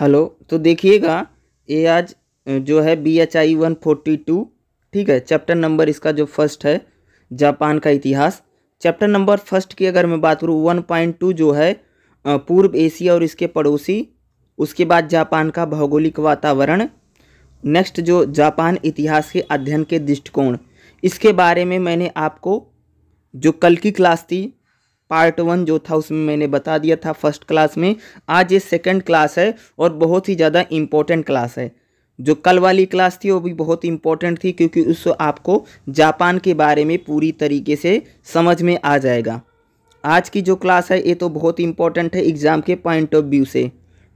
hello तो देखिएगा ये आज जो है B H I one forty two ठीक है चैप्टर नंबर इसका जो फर्स्ट है जापान का इतिहास चैप्टर नंबर फर्स्ट की अगर मैं बात करूँ वन पॉइंट टू जो है पूर्व एशिया और इसके पड़ोसी उसके बाद जापान का भौगोलिक वातावरण नेक्स्ट जो जापान इतिहास के अध्ययन के दृष्टिकोण इसके बारे में मैंने आपको जो कल की क्लास थी पार्ट वन जो था उसमें मैंने बता दिया था फर्स्ट क्लास में आज ये सेकेंड क्लास है और बहुत ही ज़्यादा इम्पोर्टेंट क्लास है जो कल वाली क्लास थी वो भी बहुत इम्पोर्टेंट थी क्योंकि उससे आपको जापान के बारे में पूरी तरीके से समझ में आ जाएगा आज की जो क्लास है ये तो बहुत इम्पोर्टेंट है एग्ज़ाम के पॉइंट ऑफ व्यू से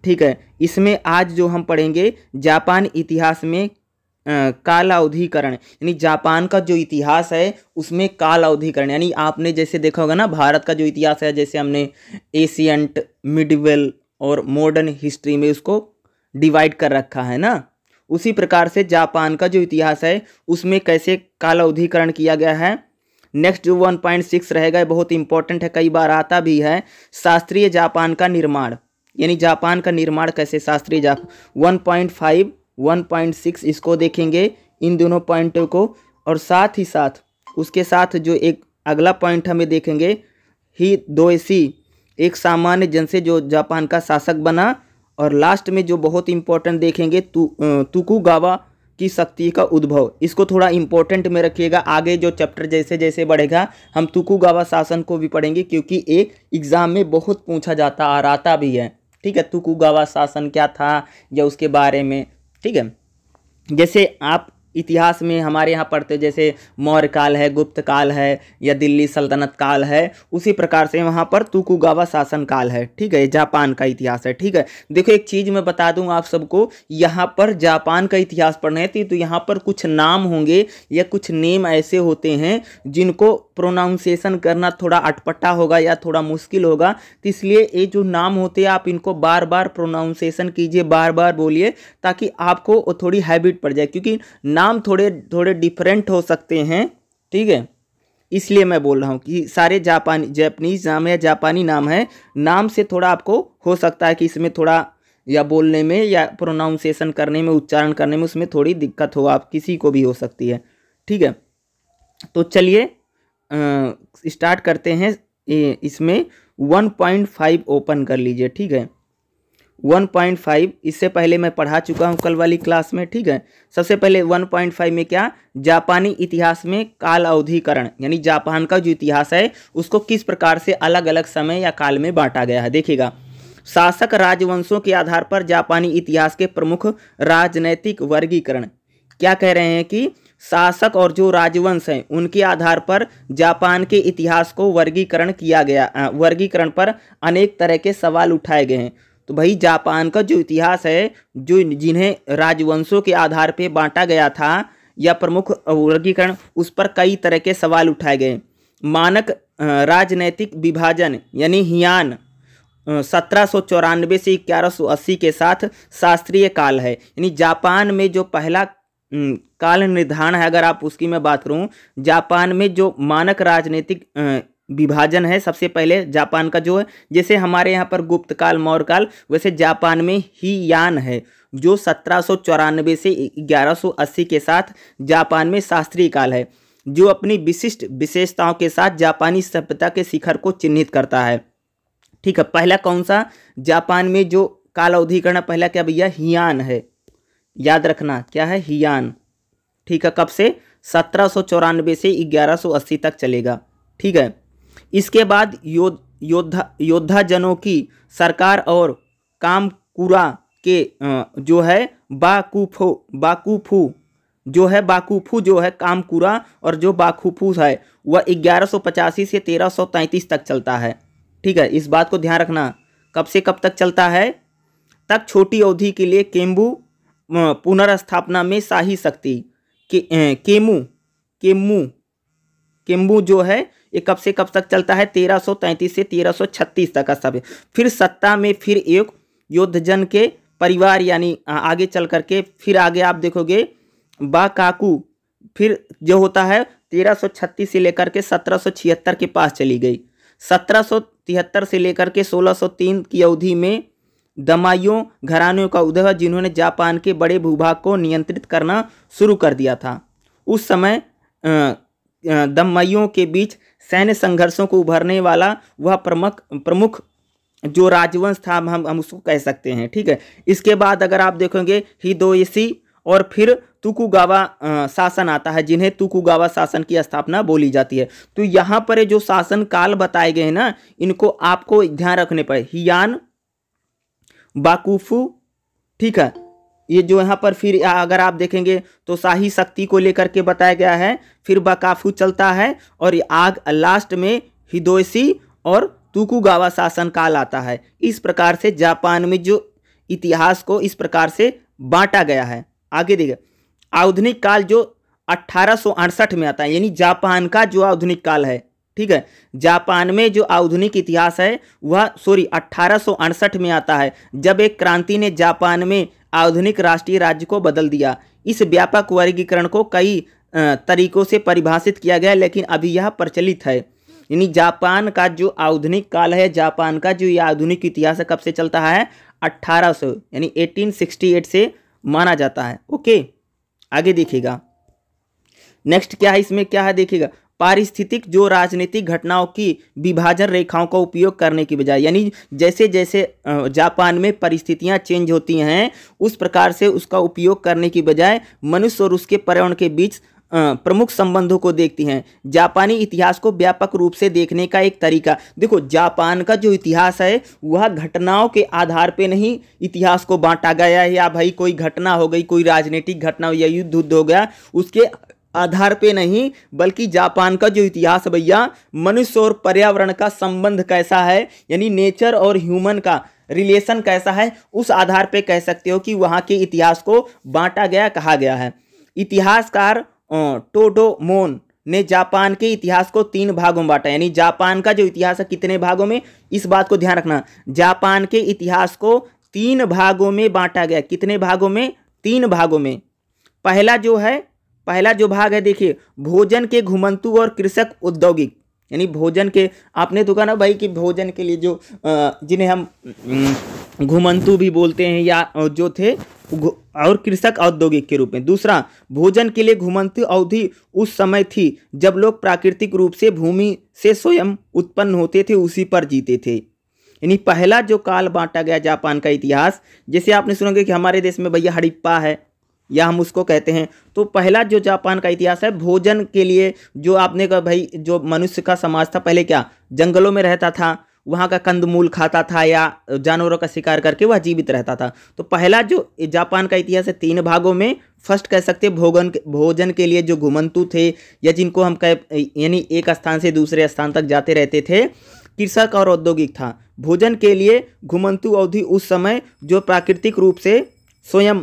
ठीक है इसमें आज जो हम पढ़ेंगे जापान इतिहास में अवधिकरण यानी जापान का जो इतिहास है उसमें कालावधिकरण यानी आपने जैसे देखा होगा ना भारत का जो इतिहास है जैसे हमने एशियंट मिडवेल और मॉडर्न हिस्ट्री में उसको डिवाइड कर रखा है ना उसी प्रकार से जापान का जो इतिहास है उसमें कैसे कालावधिकरण किया गया है नेक्स्ट जो वन पॉइंट सिक्स रहेगा बहुत इंपॉर्टेंट है कई बार आता भी है शास्त्रीय जापान का निर्माण यानी जापान का निर्माण कैसे शास्त्रीय Japan one point five one point six इसको देखेंगे इन दोनों पॉइंटों को और साथ ही साथ उसके साथ जो एक अगला पॉइंट हमें देखेंगे ही दो सी एक सामान्य जन से जो जापान का शासक बना और लास्ट में जो बहुत इम्पोर्टेंट देखेंगे तु, तुकुगावा की शक्ति का उद्भव इसको थोड़ा इम्पोर्टेंट में रखिएगा आगे जो चैप्टर जैसे जैसे बढ़ेगा हम तुकुगावा शासन को भी पढ़ेंगे क्योंकि एक एग्ज़ाम में बहुत पूछा जाता और आता भी है ठीक है तुकुगावा शासन क्या था या उसके बारे में ठीक है जैसे आप इतिहास में हमारे यहाँ पढ़ते जैसे मौर्य काल है गुप्त काल है या दिल्ली सल्तनत काल है उसी प्रकार से वहाँ पर तुकुगावा शासन काल है ठीक है जापान का इतिहास है ठीक है देखो एक चीज़ मैं बता दूँ आप सबको यहाँ पर जापान का इतिहास पढ़ने है तो यहाँ पर कुछ नाम होंगे या कुछ नेम ऐसे होते हैं जिनको प्रोनाउंसिएशन करना थोड़ा अटपटा होगा या थोड़ा मुश्किल होगा तो इसलिए ये जो नाम होते हैं आप इनको बार बार प्रोनाउंसिएशन कीजिए बार बार बोलिए ताकि आपको थोड़ी हैबिट पड़ जाए क्योंकि नाम थोड़े थोड़े डिफरेंट हो सकते हैं ठीक है इसलिए मैं बोल रहा हूँ कि सारे जापानी जैपनीज नाम है जापानी नाम है नाम से थोड़ा आपको हो सकता है कि इसमें थोड़ा या बोलने में या प्रोनाउंसिएशन करने में उच्चारण करने में उसमें थोड़ी दिक्कत हो आप किसी को भी हो सकती है ठीक है तो चलिए स्टार्ट करते हैं इसमें वन पॉइंट फाइव ओपन कर लीजिए ठीक है वन पॉइंट फाइव इससे पहले मैं पढ़ा चुका हूँ कल वाली क्लास में ठीक है सबसे पहले वन पॉइंट फाइव में क्या जापानी इतिहास में काल अवधिकरण यानी जापान का जो इतिहास है उसको किस प्रकार से अलग अलग समय या काल में बांटा गया है देखिएगा शासक राजवंशों के आधार पर जापानी इतिहास के प्रमुख राजनैतिक वर्गीकरण क्या कह रहे हैं कि शासक और जो राजवंश हैं उनके आधार पर जापान के इतिहास को वर्गीकरण किया गया वर्गीकरण पर अनेक तरह के सवाल उठाए गए हैं तो भाई जापान का जो इतिहास है जो जिन्हें राजवंशों के आधार पर बांटा गया था या प्रमुख वर्गीकरण उस पर कई तरह के सवाल उठाए गए मानक राजनैतिक विभाजन यानी हियान सत्रह सौ चौरानवे से ग्यारह सौ अस्सी के साथ शास्त्रीय काल है यानी जापान में जो पहला काल निर्धारण है अगर आप उसकी मैं बात करूँ जापान में जो मानक राजनीतिक विभाजन है सबसे पहले जापान का जो है जैसे हमारे यहाँ पर गुप्त काल मौर्य काल वैसे जापान में ही यान है जो सत्रह से 1180 के साथ जापान में शास्त्रीय काल है जो अपनी विशिष्ट विशेषताओं के साथ जापानी सभ्यता के शिखर को चिन्हित करता है ठीक है पहला कौन सा जापान में जो कालावधि करना पहला क्या भैया हियान है याद रखना क्या है हियान ठीक है कब से सत्रह से ग्यारह तक चलेगा ठीक है इसके बाद योद्ध योद्धा योद्धा जनों की सरकार और कामकुरा के जो है बाकूफो बाकूफू जो है बाकूफू जो है कामकुरा और जो बाकूफू है वह ग्यारह पचासी से तेरह सौ तक चलता है ठीक है इस बात को ध्यान रखना कब से कब तक चलता है तक छोटी अवधि के लिए केम्बू पुनर्स्थापना में शाही शक्ति के केमू केमू केम्बू जो है ये कब से कब तक चलता है 1333 से 1336 तक का सभ्य फिर सत्ता में फिर एक योद्धजन के परिवार यानी आगे चल करके फिर आगे आप देखोगे बा काकू फिर जो होता है 1336 से लेकर के 1776 के पास चली गई 1773 से लेकर के 1603 की अवधि में दमाइयों घरानों का उदय हुआ जिन्होंने जापान के बड़े भूभाग को नियंत्रित करना शुरू कर दिया था उस समय दमाइयों के बीच सैन्य संघर्षों को उभरने वाला वह प्रमुख प्रमुख जो राजवंश था हम हम उसको कह सकते हैं ठीक है इसके बाद अगर आप देखेंगे हिदोयसी और फिर तुकुगावा शासन आता है जिन्हें तुकुगावा शासन की स्थापना बोली जाती है तो यहाँ पर जो शासन काल बताए गए हैं ना इनको आपको ध्यान रखने पर हियान बाकूफ़ू ठीक है ये जो यहाँ पर फिर अगर आप देखेंगे तो शाही शक्ति को लेकर के बताया गया है फिर बाकाफू चलता है और आग लास्ट में हिदोसी और तुकुगावा शासन काल आता है इस प्रकार से जापान में जो इतिहास को इस प्रकार से बांटा गया है आगे देखिए आधुनिक काल जो अट्ठारह में आता है यानी जापान का जो आधुनिक काल है ठीक है जापान में जो आधुनिक इतिहास है वह सॉरी अट्ठारह में आता है जब एक क्रांति ने जापान में आधुनिक राष्ट्रीय राज्य को बदल दिया इस व्यापक वर्गीकरण को कई तरीकों से परिभाषित किया गया लेकिन अभी यह प्रचलित है यानी जापान का जो आधुनिक काल है जापान का जो यह आधुनिक इतिहास कब से चलता है 1800 यानी 1868 से माना जाता है ओके आगे देखिएगा नेक्स्ट क्या है इसमें क्या है देखिएगा पारिस्थितिक जो राजनीतिक घटनाओं की विभाजन रेखाओं का उपयोग करने की बजाय यानी जैसे जैसे जापान में परिस्थितियां चेंज होती हैं उस प्रकार से उसका उपयोग करने की बजाय मनुष्य और उसके पर्यावरण के बीच प्रमुख संबंधों को देखती हैं जापानी इतिहास को व्यापक रूप से देखने का एक तरीका देखो जापान का जो इतिहास है वह घटनाओं के आधार पे नहीं इतिहास को बांटा गया है या भाई कोई घटना हो गई कोई राजनीतिक घटना हो या युद्ध युद्ध हो गया उसके आधार पे नहीं बल्कि जापान का जो इतिहास भैया मनुष्य और पर्यावरण का संबंध कैसा है यानी नेचर और ह्यूमन का रिलेशन कैसा है उस आधार पे कह सकते हो कि वहाँ के इतिहास को बांटा गया कहा गया है इतिहासकार टोडोमोन ने जापान के इतिहास को तीन भागों में बांटा यानी जापान का जो इतिहास है कितने भागों में इस बात को ध्यान रखना जापान के इतिहास को तीन भागों में बांटा गया कितने भागों में तीन भागों में पहला जो है पहला जो भाग है देखिए भोजन के घुमंतु और कृषक औद्योगिक यानी भोजन के आपने तो कहा ना भाई कि भोजन के लिए जो जिन्हें हम घुमंतु भी बोलते हैं या जो थे और कृषक औद्योगिक के रूप में दूसरा भोजन के लिए घुमंतु अवधि उस समय थी जब लोग प्राकृतिक रूप से भूमि से स्वयं उत्पन्न होते थे उसी पर जीते थे यानी पहला जो काल बांटा गया जापान का इतिहास जैसे आपने सुना कि हमारे देश में भैया हड़िप्पा है या हम उसको कहते हैं तो पहला जो जापान का इतिहास है भोजन के लिए जो आपने कहा भाई जो मनुष्य का समाज था पहले क्या जंगलों में रहता था वहाँ का कंदमूल खाता था या जानवरों का शिकार करके वह जीवित रहता था तो पहला जो जापान का इतिहास है तीन भागों में फर्स्ट कह सकते हैं भोगन भोजन के लिए जो घुमंतु थे या जिनको हम कह यानी एक स्थान से दूसरे स्थान तक जाते रहते थे कृषक और औद्योगिक था भोजन के लिए घुमंतु अवधि उस समय जो प्राकृतिक रूप से स्वयं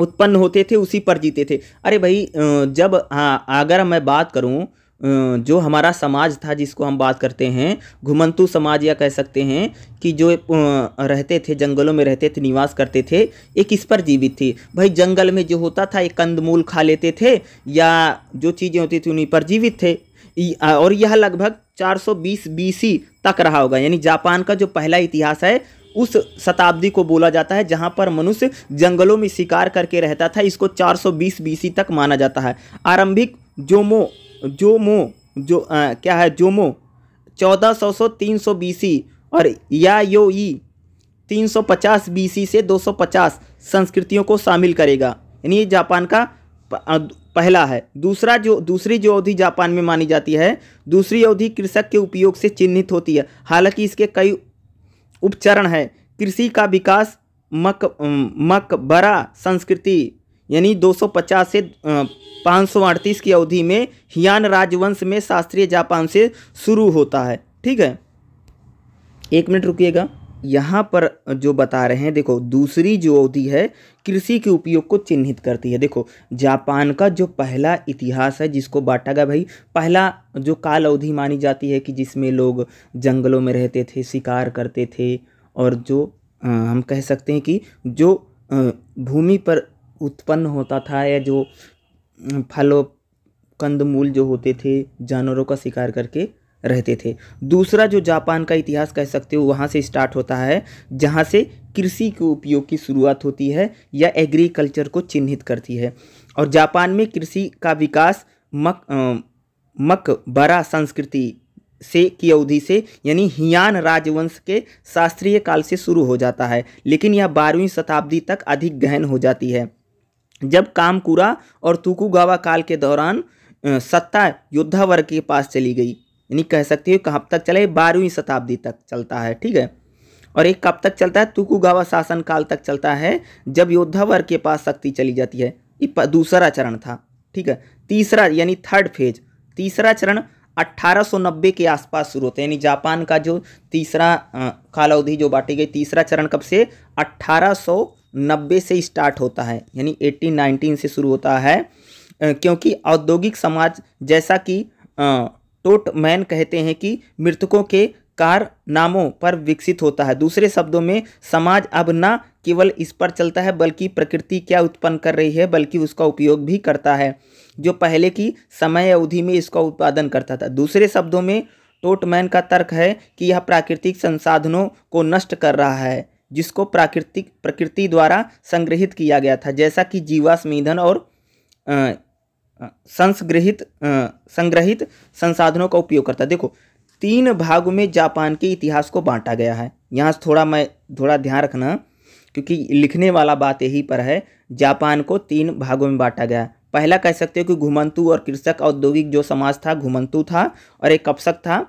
उत्पन्न होते थे उसी पर जीते थे अरे भाई जब हाँ अगर मैं बात करूँ जो हमारा समाज था जिसको हम बात करते हैं घुमंतु समाज या कह सकते हैं कि जो रहते थे जंगलों में रहते थे निवास करते थे एक इस पर जीवित थी भाई जंगल में जो होता था एक कंदमूल खा लेते थे या जो चीज़ें होती थी उन्हीं पर जीवित थे और यह लगभग 420 सौ तक रहा होगा यानी जापान का जो पहला इतिहास है उस शताब्दी को बोला जाता है जहाँ पर मनुष्य जंगलों में शिकार करके रहता था इसको 420 बीसी तक माना जाता है आरंभिक जोमो जोमो जो आ, क्या है जोमो 1400 से 300 बीसी और या यो ई 350 बीसी से 250 संस्कृतियों को शामिल करेगा यानी जापान का पहला है दूसरा जो दूसरी जो अवधि जापान में मानी जाती है दूसरी अवधि कृषक के उपयोग से चिन्हित होती है हालांकि इसके कई उपचरण है कृषि का विकास मक मकबरा संस्कृति यानी 250 से पाँच की अवधि में हियान राजवंश में शास्त्रीय जापान से शुरू होता है ठीक है एक मिनट रुकिएगा यहाँ पर जो बता रहे हैं देखो दूसरी जो अवधि है कृषि के उपयोग को चिन्हित करती है देखो जापान का जो पहला इतिहास है जिसको बांटा भाई पहला जो काल अवधि मानी जाती है कि जिसमें लोग जंगलों में रहते थे शिकार करते थे और जो आ, हम कह सकते हैं कि जो भूमि पर उत्पन्न होता था या जो फलों कंदमूल जो होते थे जानवरों का शिकार करके रहते थे दूसरा जो जापान का इतिहास कह सकते हो वहाँ से स्टार्ट होता है जहाँ से कृषि के उपयोग की शुरुआत होती है या एग्रीकल्चर को चिन्हित करती है और जापान में कृषि का विकास मक मक बरा संस्कृति से की अवधि से यानी हियान राजवंश के शास्त्रीय काल से शुरू हो जाता है लेकिन यह बारहवीं शताब्दी तक अधिक गहन हो जाती है जब कामकुरा और तुकुगावा काल के दौरान सत्ता योद्धा वर्ग के पास चली गई यानी कह सकते हो कहाँ तक चले बारहवीं शताब्दी तक चलता है ठीक है और एक कब तक चलता है तुकुगावा शासनकाल तक चलता है जब योद्धा वर्ग के पास शक्ति चली जाती है ये दूसरा चरण था ठीक है तीसरा यानी थर्ड फेज तीसरा चरण 1890 के आसपास शुरू होते हैं यानी जापान का जो तीसरा कालावधि जो बांटी गई तीसरा चरण कब से 1890 से स्टार्ट होता है यानी 1819 से शुरू होता है क्योंकि औद्योगिक समाज जैसा कि टोटमैन कहते हैं कि मृतकों के कार नामों पर विकसित होता है दूसरे शब्दों में समाज अब न केवल इस पर चलता है बल्कि प्रकृति क्या उत्पन्न कर रही है बल्कि उसका उपयोग भी करता है जो पहले की समय अवधि में इसका उत्पादन करता था दूसरे शब्दों में टोटमैन का तर्क है कि यह प्राकृतिक संसाधनों को नष्ट कर रहा है जिसको प्राकृतिक प्रकृति द्वारा संग्रहित किया गया था जैसा कि जीवाश्म ईंधन और संस्गृहित संग्रहित संसाधनों का उपयोग करता है देखो तीन भागों में जापान के इतिहास को बांटा गया है यहाँ थोड़ा मैं थोड़ा ध्यान रखना क्योंकि लिखने वाला बात यही पर है जापान को तीन भागों में बांटा गया है पहला कह सकते हो कि घुमंतु और कृषक औद्योगिक जो समाज था घुमंतु था और एक कपसक था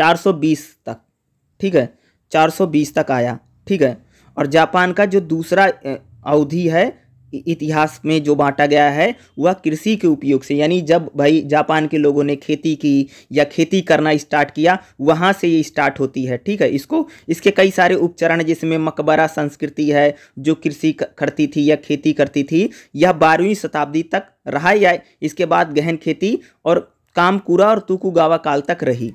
420 तक ठीक है 420 तक आया ठीक है और जापान का जो दूसरा अवधि है इतिहास में जो बांटा गया है वह कृषि के उपयोग से यानी जब भाई जापान के लोगों ने खेती की या खेती करना स्टार्ट किया वहाँ से ये स्टार्ट होती है ठीक है इसको इसके कई सारे उपचरण जिसमें मकबरा संस्कृति है जो कृषि करती थी या खेती करती थी यह बारहवीं शताब्दी तक रहा या इसके बाद गहन खेती और कामकुरा और तुकुगावा काल तक रही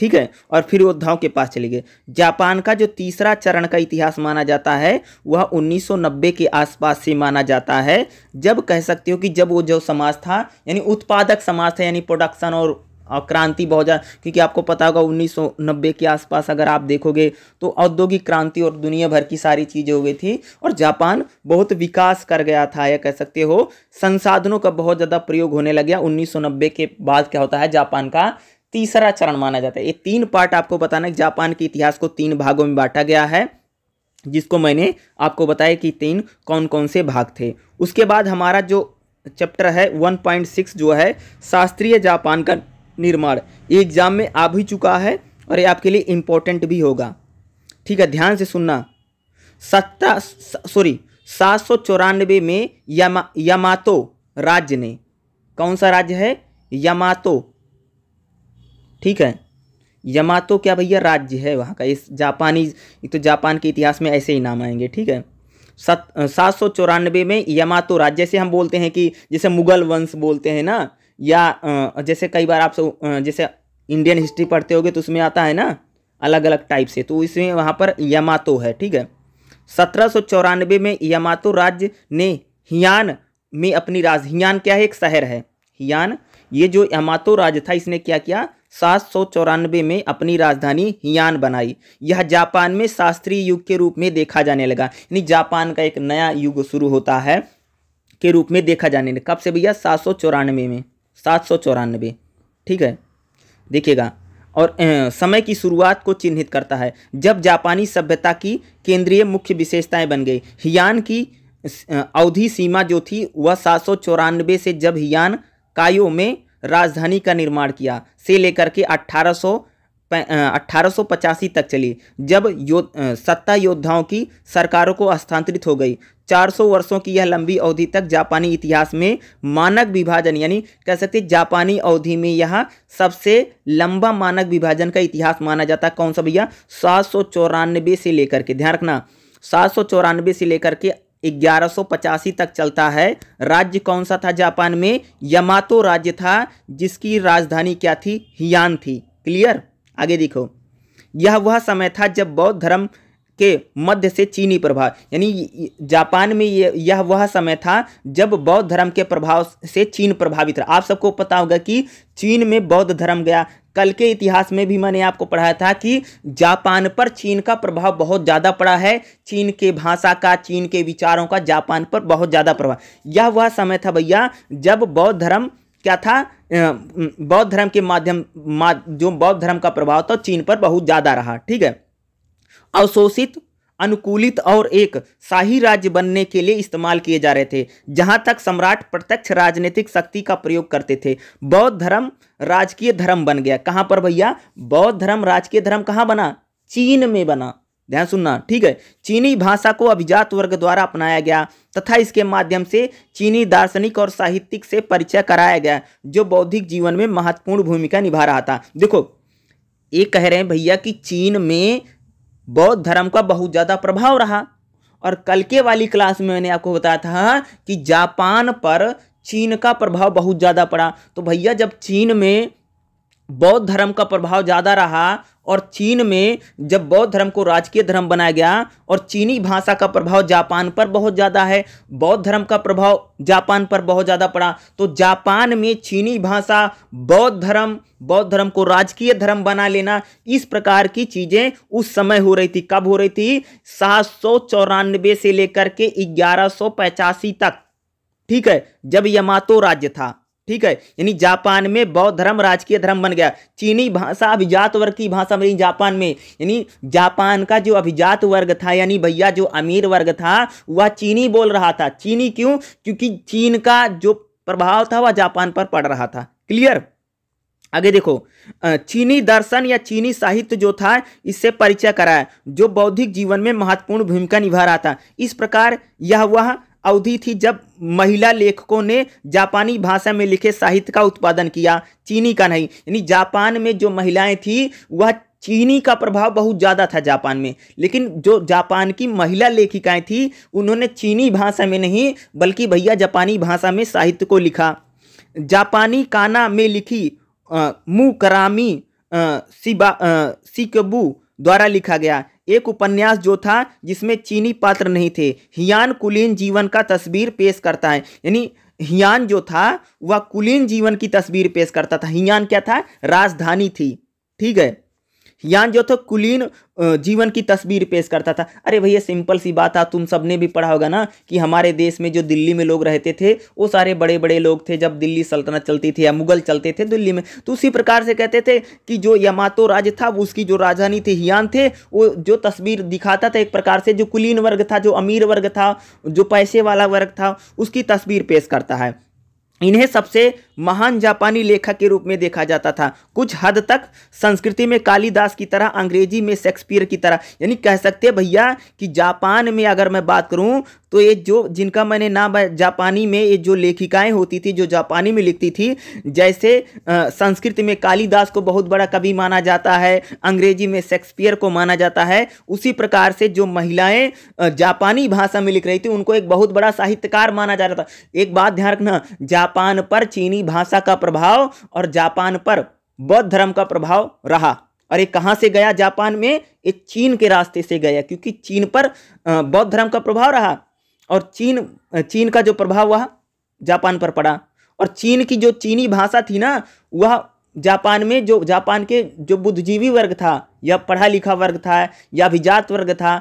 ठीक है और फिर योद्धाओं के पास चले गए जापान का जो तीसरा चरण का इतिहास माना जाता है वह 1990 के आसपास से माना जाता है जब कह सकते हो कि जब वो जो समाज था यानी उत्पादक समाज था यानी प्रोडक्शन और और क्रांति बहुत ज़्यादा क्योंकि आपको पता होगा 1990 के आसपास अगर आप देखोगे तो औद्योगिक क्रांति और दुनिया भर की सारी चीज़ें हो गई थी और जापान बहुत विकास कर गया था या कह सकते हो संसाधनों का बहुत ज़्यादा प्रयोग होने लग गया 1990 के बाद क्या होता है जापान का तीसरा चरण माना जाता है ये तीन पार्ट आपको बताना है जापान के इतिहास को तीन भागों में बांटा गया है जिसको मैंने आपको बताया कि तीन कौन कौन से भाग थे उसके बाद हमारा जो चैप्टर है 1.6 जो है शास्त्रीय जापान का निर्माण ये एग्ज़ाम में आ भी चुका है और ये आपके लिए इम्पोर्टेंट भी होगा ठीक है ध्यान से सुनना सत्ता सॉरी सात सौ चौरानवे में यमा यामातो राज्य ने कौन सा राज्य है यमातो ठीक है यमातो क्या भैया राज्य है वहाँ का इस जापानी तो जापान के इतिहास में ऐसे ही नाम आएंगे ठीक है सत सात सौ चौरानवे में यमातो राज्य जैसे हम बोलते हैं कि जैसे मुगल वंश बोलते हैं ना या जैसे कई बार आप सब जैसे इंडियन हिस्ट्री पढ़ते होगे तो उसमें आता है ना अलग अलग टाइप से तो इसमें वहाँ पर यमातो है ठीक है सत्रह सौ चौरानवे में यमातो राज्य ने हियान में अपनी राज हियान क्या है एक शहर है हियान ये जो यमातो राज था इसने क्या किया सात सौ चौरानवे में अपनी राजधानी हियान बनाई यह जापान में शास्त्रीय युग के रूप में देखा जाने लगा यानी जापान का एक नया युग शुरू होता है के रूप में देखा जाने लगा कब से भैया सात सौ चौरानवे में सात सौ चौरानवे ठीक है देखिएगा और समय की शुरुआत को चिन्हित करता है जब जापानी सभ्यता की केंद्रीय मुख्य विशेषताएं बन गई हियान की अवधि सीमा जो थी वह सात सौ चौरानवे से जब हियान कायो में राजधानी का निर्माण किया से लेकर के अट्ठारह अट्ठारह तक चली जब यो सत्ता योद्धाओं की सरकारों को हस्तांतरित हो गई 400 वर्षों की यह लंबी अवधि तक जापानी इतिहास में मानक विभाजन यानी कह सकते जापानी अवधि में यह सबसे लंबा मानक विभाजन का इतिहास माना जाता है कौन सा भैया सात से लेकर के ध्यान रखना सात से लेकर के ग्यारह तक चलता है राज्य कौन सा था जापान में यमातो राज्य था जिसकी राजधानी क्या थी हियान थी क्लियर आगे देखो यह वह समय था जब बौद्ध धर्म के मध्य से चीनी प्रभाव यानी जापान में यह वह समय था जब बौद्ध धर्म के प्रभाव से चीन प्रभावित रहा आप सबको पता होगा कि चीन में बौद्ध धर्म गया कल के इतिहास में भी मैंने आपको पढ़ाया था कि जापान पर चीन का प्रभाव बहुत ज़्यादा पड़ा है चीन के भाषा का चीन के विचारों का जापान पर बहुत ज़्यादा प्रभाव यह वह समय था भैया जब बौद्ध धर्म क्या था बौद्ध धर्म के माध्यम मा, जो बौद्ध धर्म का प्रभाव था चीन पर बहुत ज़्यादा रहा ठीक है अवशोषित अनुकूलित और एक शाही राज्य बनने के लिए इस्तेमाल किए जा रहे थे जहां तक सम्राट प्रत्यक्ष राजनीतिक शक्ति का प्रयोग करते थे बौद्ध धर्म राजकीय धर्म बन गया कहां पर भैया बौद्ध धर्म राजकीय धर्म कहां बना चीन में बना ध्यान सुनना ठीक है चीनी भाषा को अभिजात वर्ग द्वारा अपनाया गया तथा इसके माध्यम से चीनी दार्शनिक और साहित्यिक से परिचय कराया गया जो बौद्धिक जीवन में महत्वपूर्ण भूमिका निभा रहा था देखो ये कह रहे हैं भैया कि चीन में बौद्ध धर्म का बहुत ज़्यादा प्रभाव रहा और कल के वाली क्लास में मैंने आपको बताया था कि जापान पर चीन का प्रभाव बहुत ज़्यादा पड़ा तो भैया जब चीन में बौद्ध धर्म का प्रभाव ज़्यादा रहा और चीन में जब बौद्ध धर्म को राजकीय धर्म बनाया गया और चीनी भाषा का प्रभाव जापान पर बहुत ज़्यादा है बौद्ध धर्म का प्रभाव जापान पर बहुत ज़्यादा पड़ा तो जापान में चीनी भाषा बौद्ध धर्म बौद्ध धर्म को राजकीय धर्म बना लेना इस प्रकार की चीज़ें उस समय हो रही थी कब हो रही थी सात से लेकर के ग्यारह तक ठीक है जब यमातो राज्य था ठीक है यानी जापान में बौद्ध धर्म राजकीय धर्म बन गया चीनी भाषा अभिजात वर्ग की भाषा बनी जापान में यानी जापान का जो अभिजात वर्ग था यानी भैया जो अमीर वर्ग था वह चीनी बोल रहा था चीनी क्यों क्योंकि चीन का जो प्रभाव था वह जापान पर पड़ रहा था क्लियर आगे देखो चीनी दर्शन या चीनी साहित्य जो था इससे परिचय कराया जो बौद्धिक जीवन में महत्वपूर्ण भूमिका निभा रहा था इस प्रकार यह वह अवधि थी जब महिला लेखकों ने जापानी भाषा में लिखे साहित्य का उत्पादन किया चीनी का नहीं यानी जापान में जो महिलाएं थी वह चीनी का प्रभाव बहुत ज़्यादा था जापान में लेकिन जो जापान की महिला लेखिकाएं थी उन्होंने चीनी भाषा में नहीं बल्कि भैया जापानी भाषा में साहित्य को लिखा जापानी काना में लिखी मुकरामी सिबा सिकबू द्वारा लिखा गया एक उपन्यास जो था जिसमें चीनी पात्र नहीं थे हियान कुलीन जीवन का तस्वीर पेश करता है यानी हियान जो था वह कुलीन जीवन की तस्वीर पेश करता था हियान क्या था राजधानी थी ठीक है यान जो था कुलीन जीवन की तस्वीर पेश करता था अरे भैया सिंपल सी बात है तुम सब ने भी पढ़ा होगा ना कि हमारे देश में जो दिल्ली में लोग रहते थे वो सारे बड़े बड़े लोग थे जब दिल्ली सल्तनत चलती थी या मुगल चलते थे दिल्ली में तो उसी प्रकार से कहते थे कि जो यमातो राज था उसकी जो राजधानी थी हियान थे वो जो तस्वीर दिखाता था एक प्रकार से जो कुलीन वर्ग था जो अमीर वर्ग था जो पैसे वाला वर्ग था उसकी तस्वीर पेश करता है इन्हें सबसे महान जापानी लेखक के रूप में देखा जाता था कुछ हद तक संस्कृति में कालिदास की तरह अंग्रेजी में शेक्सपियर की तरह यानी कह सकते हैं भैया कि जापान में अगर मैं बात करूं तो ये जो जिनका मैंने नाम जापानी में ये जो लेखिकाएं होती थी जो जापानी में लिखती थी जैसे संस्कृत में कालिदास को बहुत बड़ा कवि माना जाता है अंग्रेजी में शेक्सपियर को माना जाता है उसी प्रकार से जो महिलाएं जापानी भाषा में लिख रही थी उनको एक बहुत बड़ा साहित्यकार माना जा रहा था एक बात ध्यान रखना जापान पर चीनी भाषा का प्रभाव और जापान पर बौद्ध धर्म का प्रभाव रहा और ये कहाँ से गया जापान में ये चीन के रास्ते से गया क्योंकि चीन पर बौद्ध धर्म का प्रभाव रहा और चीन चीन का जो प्रभाव वह जापान पर पड़ा और चीन की जो चीनी भाषा थी ना वह जापान में जो जापान के जो बुद्धिजीवी वर्ग था या पढ़ा लिखा वर्ग था या अभिजात वर्ग था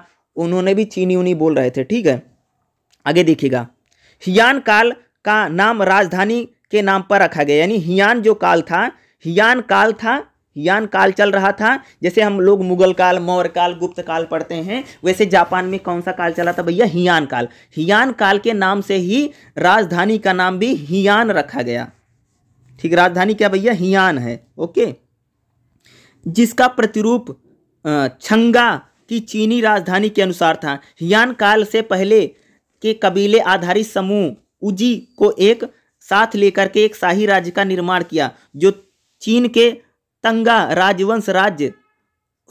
उन्होंने भी चीनी उनी बोल रहे थे ठीक है आगे देखिएगा हियान काल का नाम राजधानी के नाम पर रखा गया यानी हियान जो काल था हियान काल था हियान काल चल रहा था जैसे हम लोग मुगल काल मौर्य काल गुप्त काल पढ़ते हैं वैसे जापान में कौन सा काल चला था भैया हियान काल हियान काल के नाम से ही राजधानी का नाम भी हियान रखा गया ठीक राजधानी क्या भैया हियान है ओके जिसका प्रतिरूप छंगा की चीनी राजधानी के अनुसार था हियान काल से पहले के कबीले आधारित समूह उजी को एक साथ लेकर के एक शाही राज्य का निर्माण किया जो चीन के तंगा राजवंश राज्य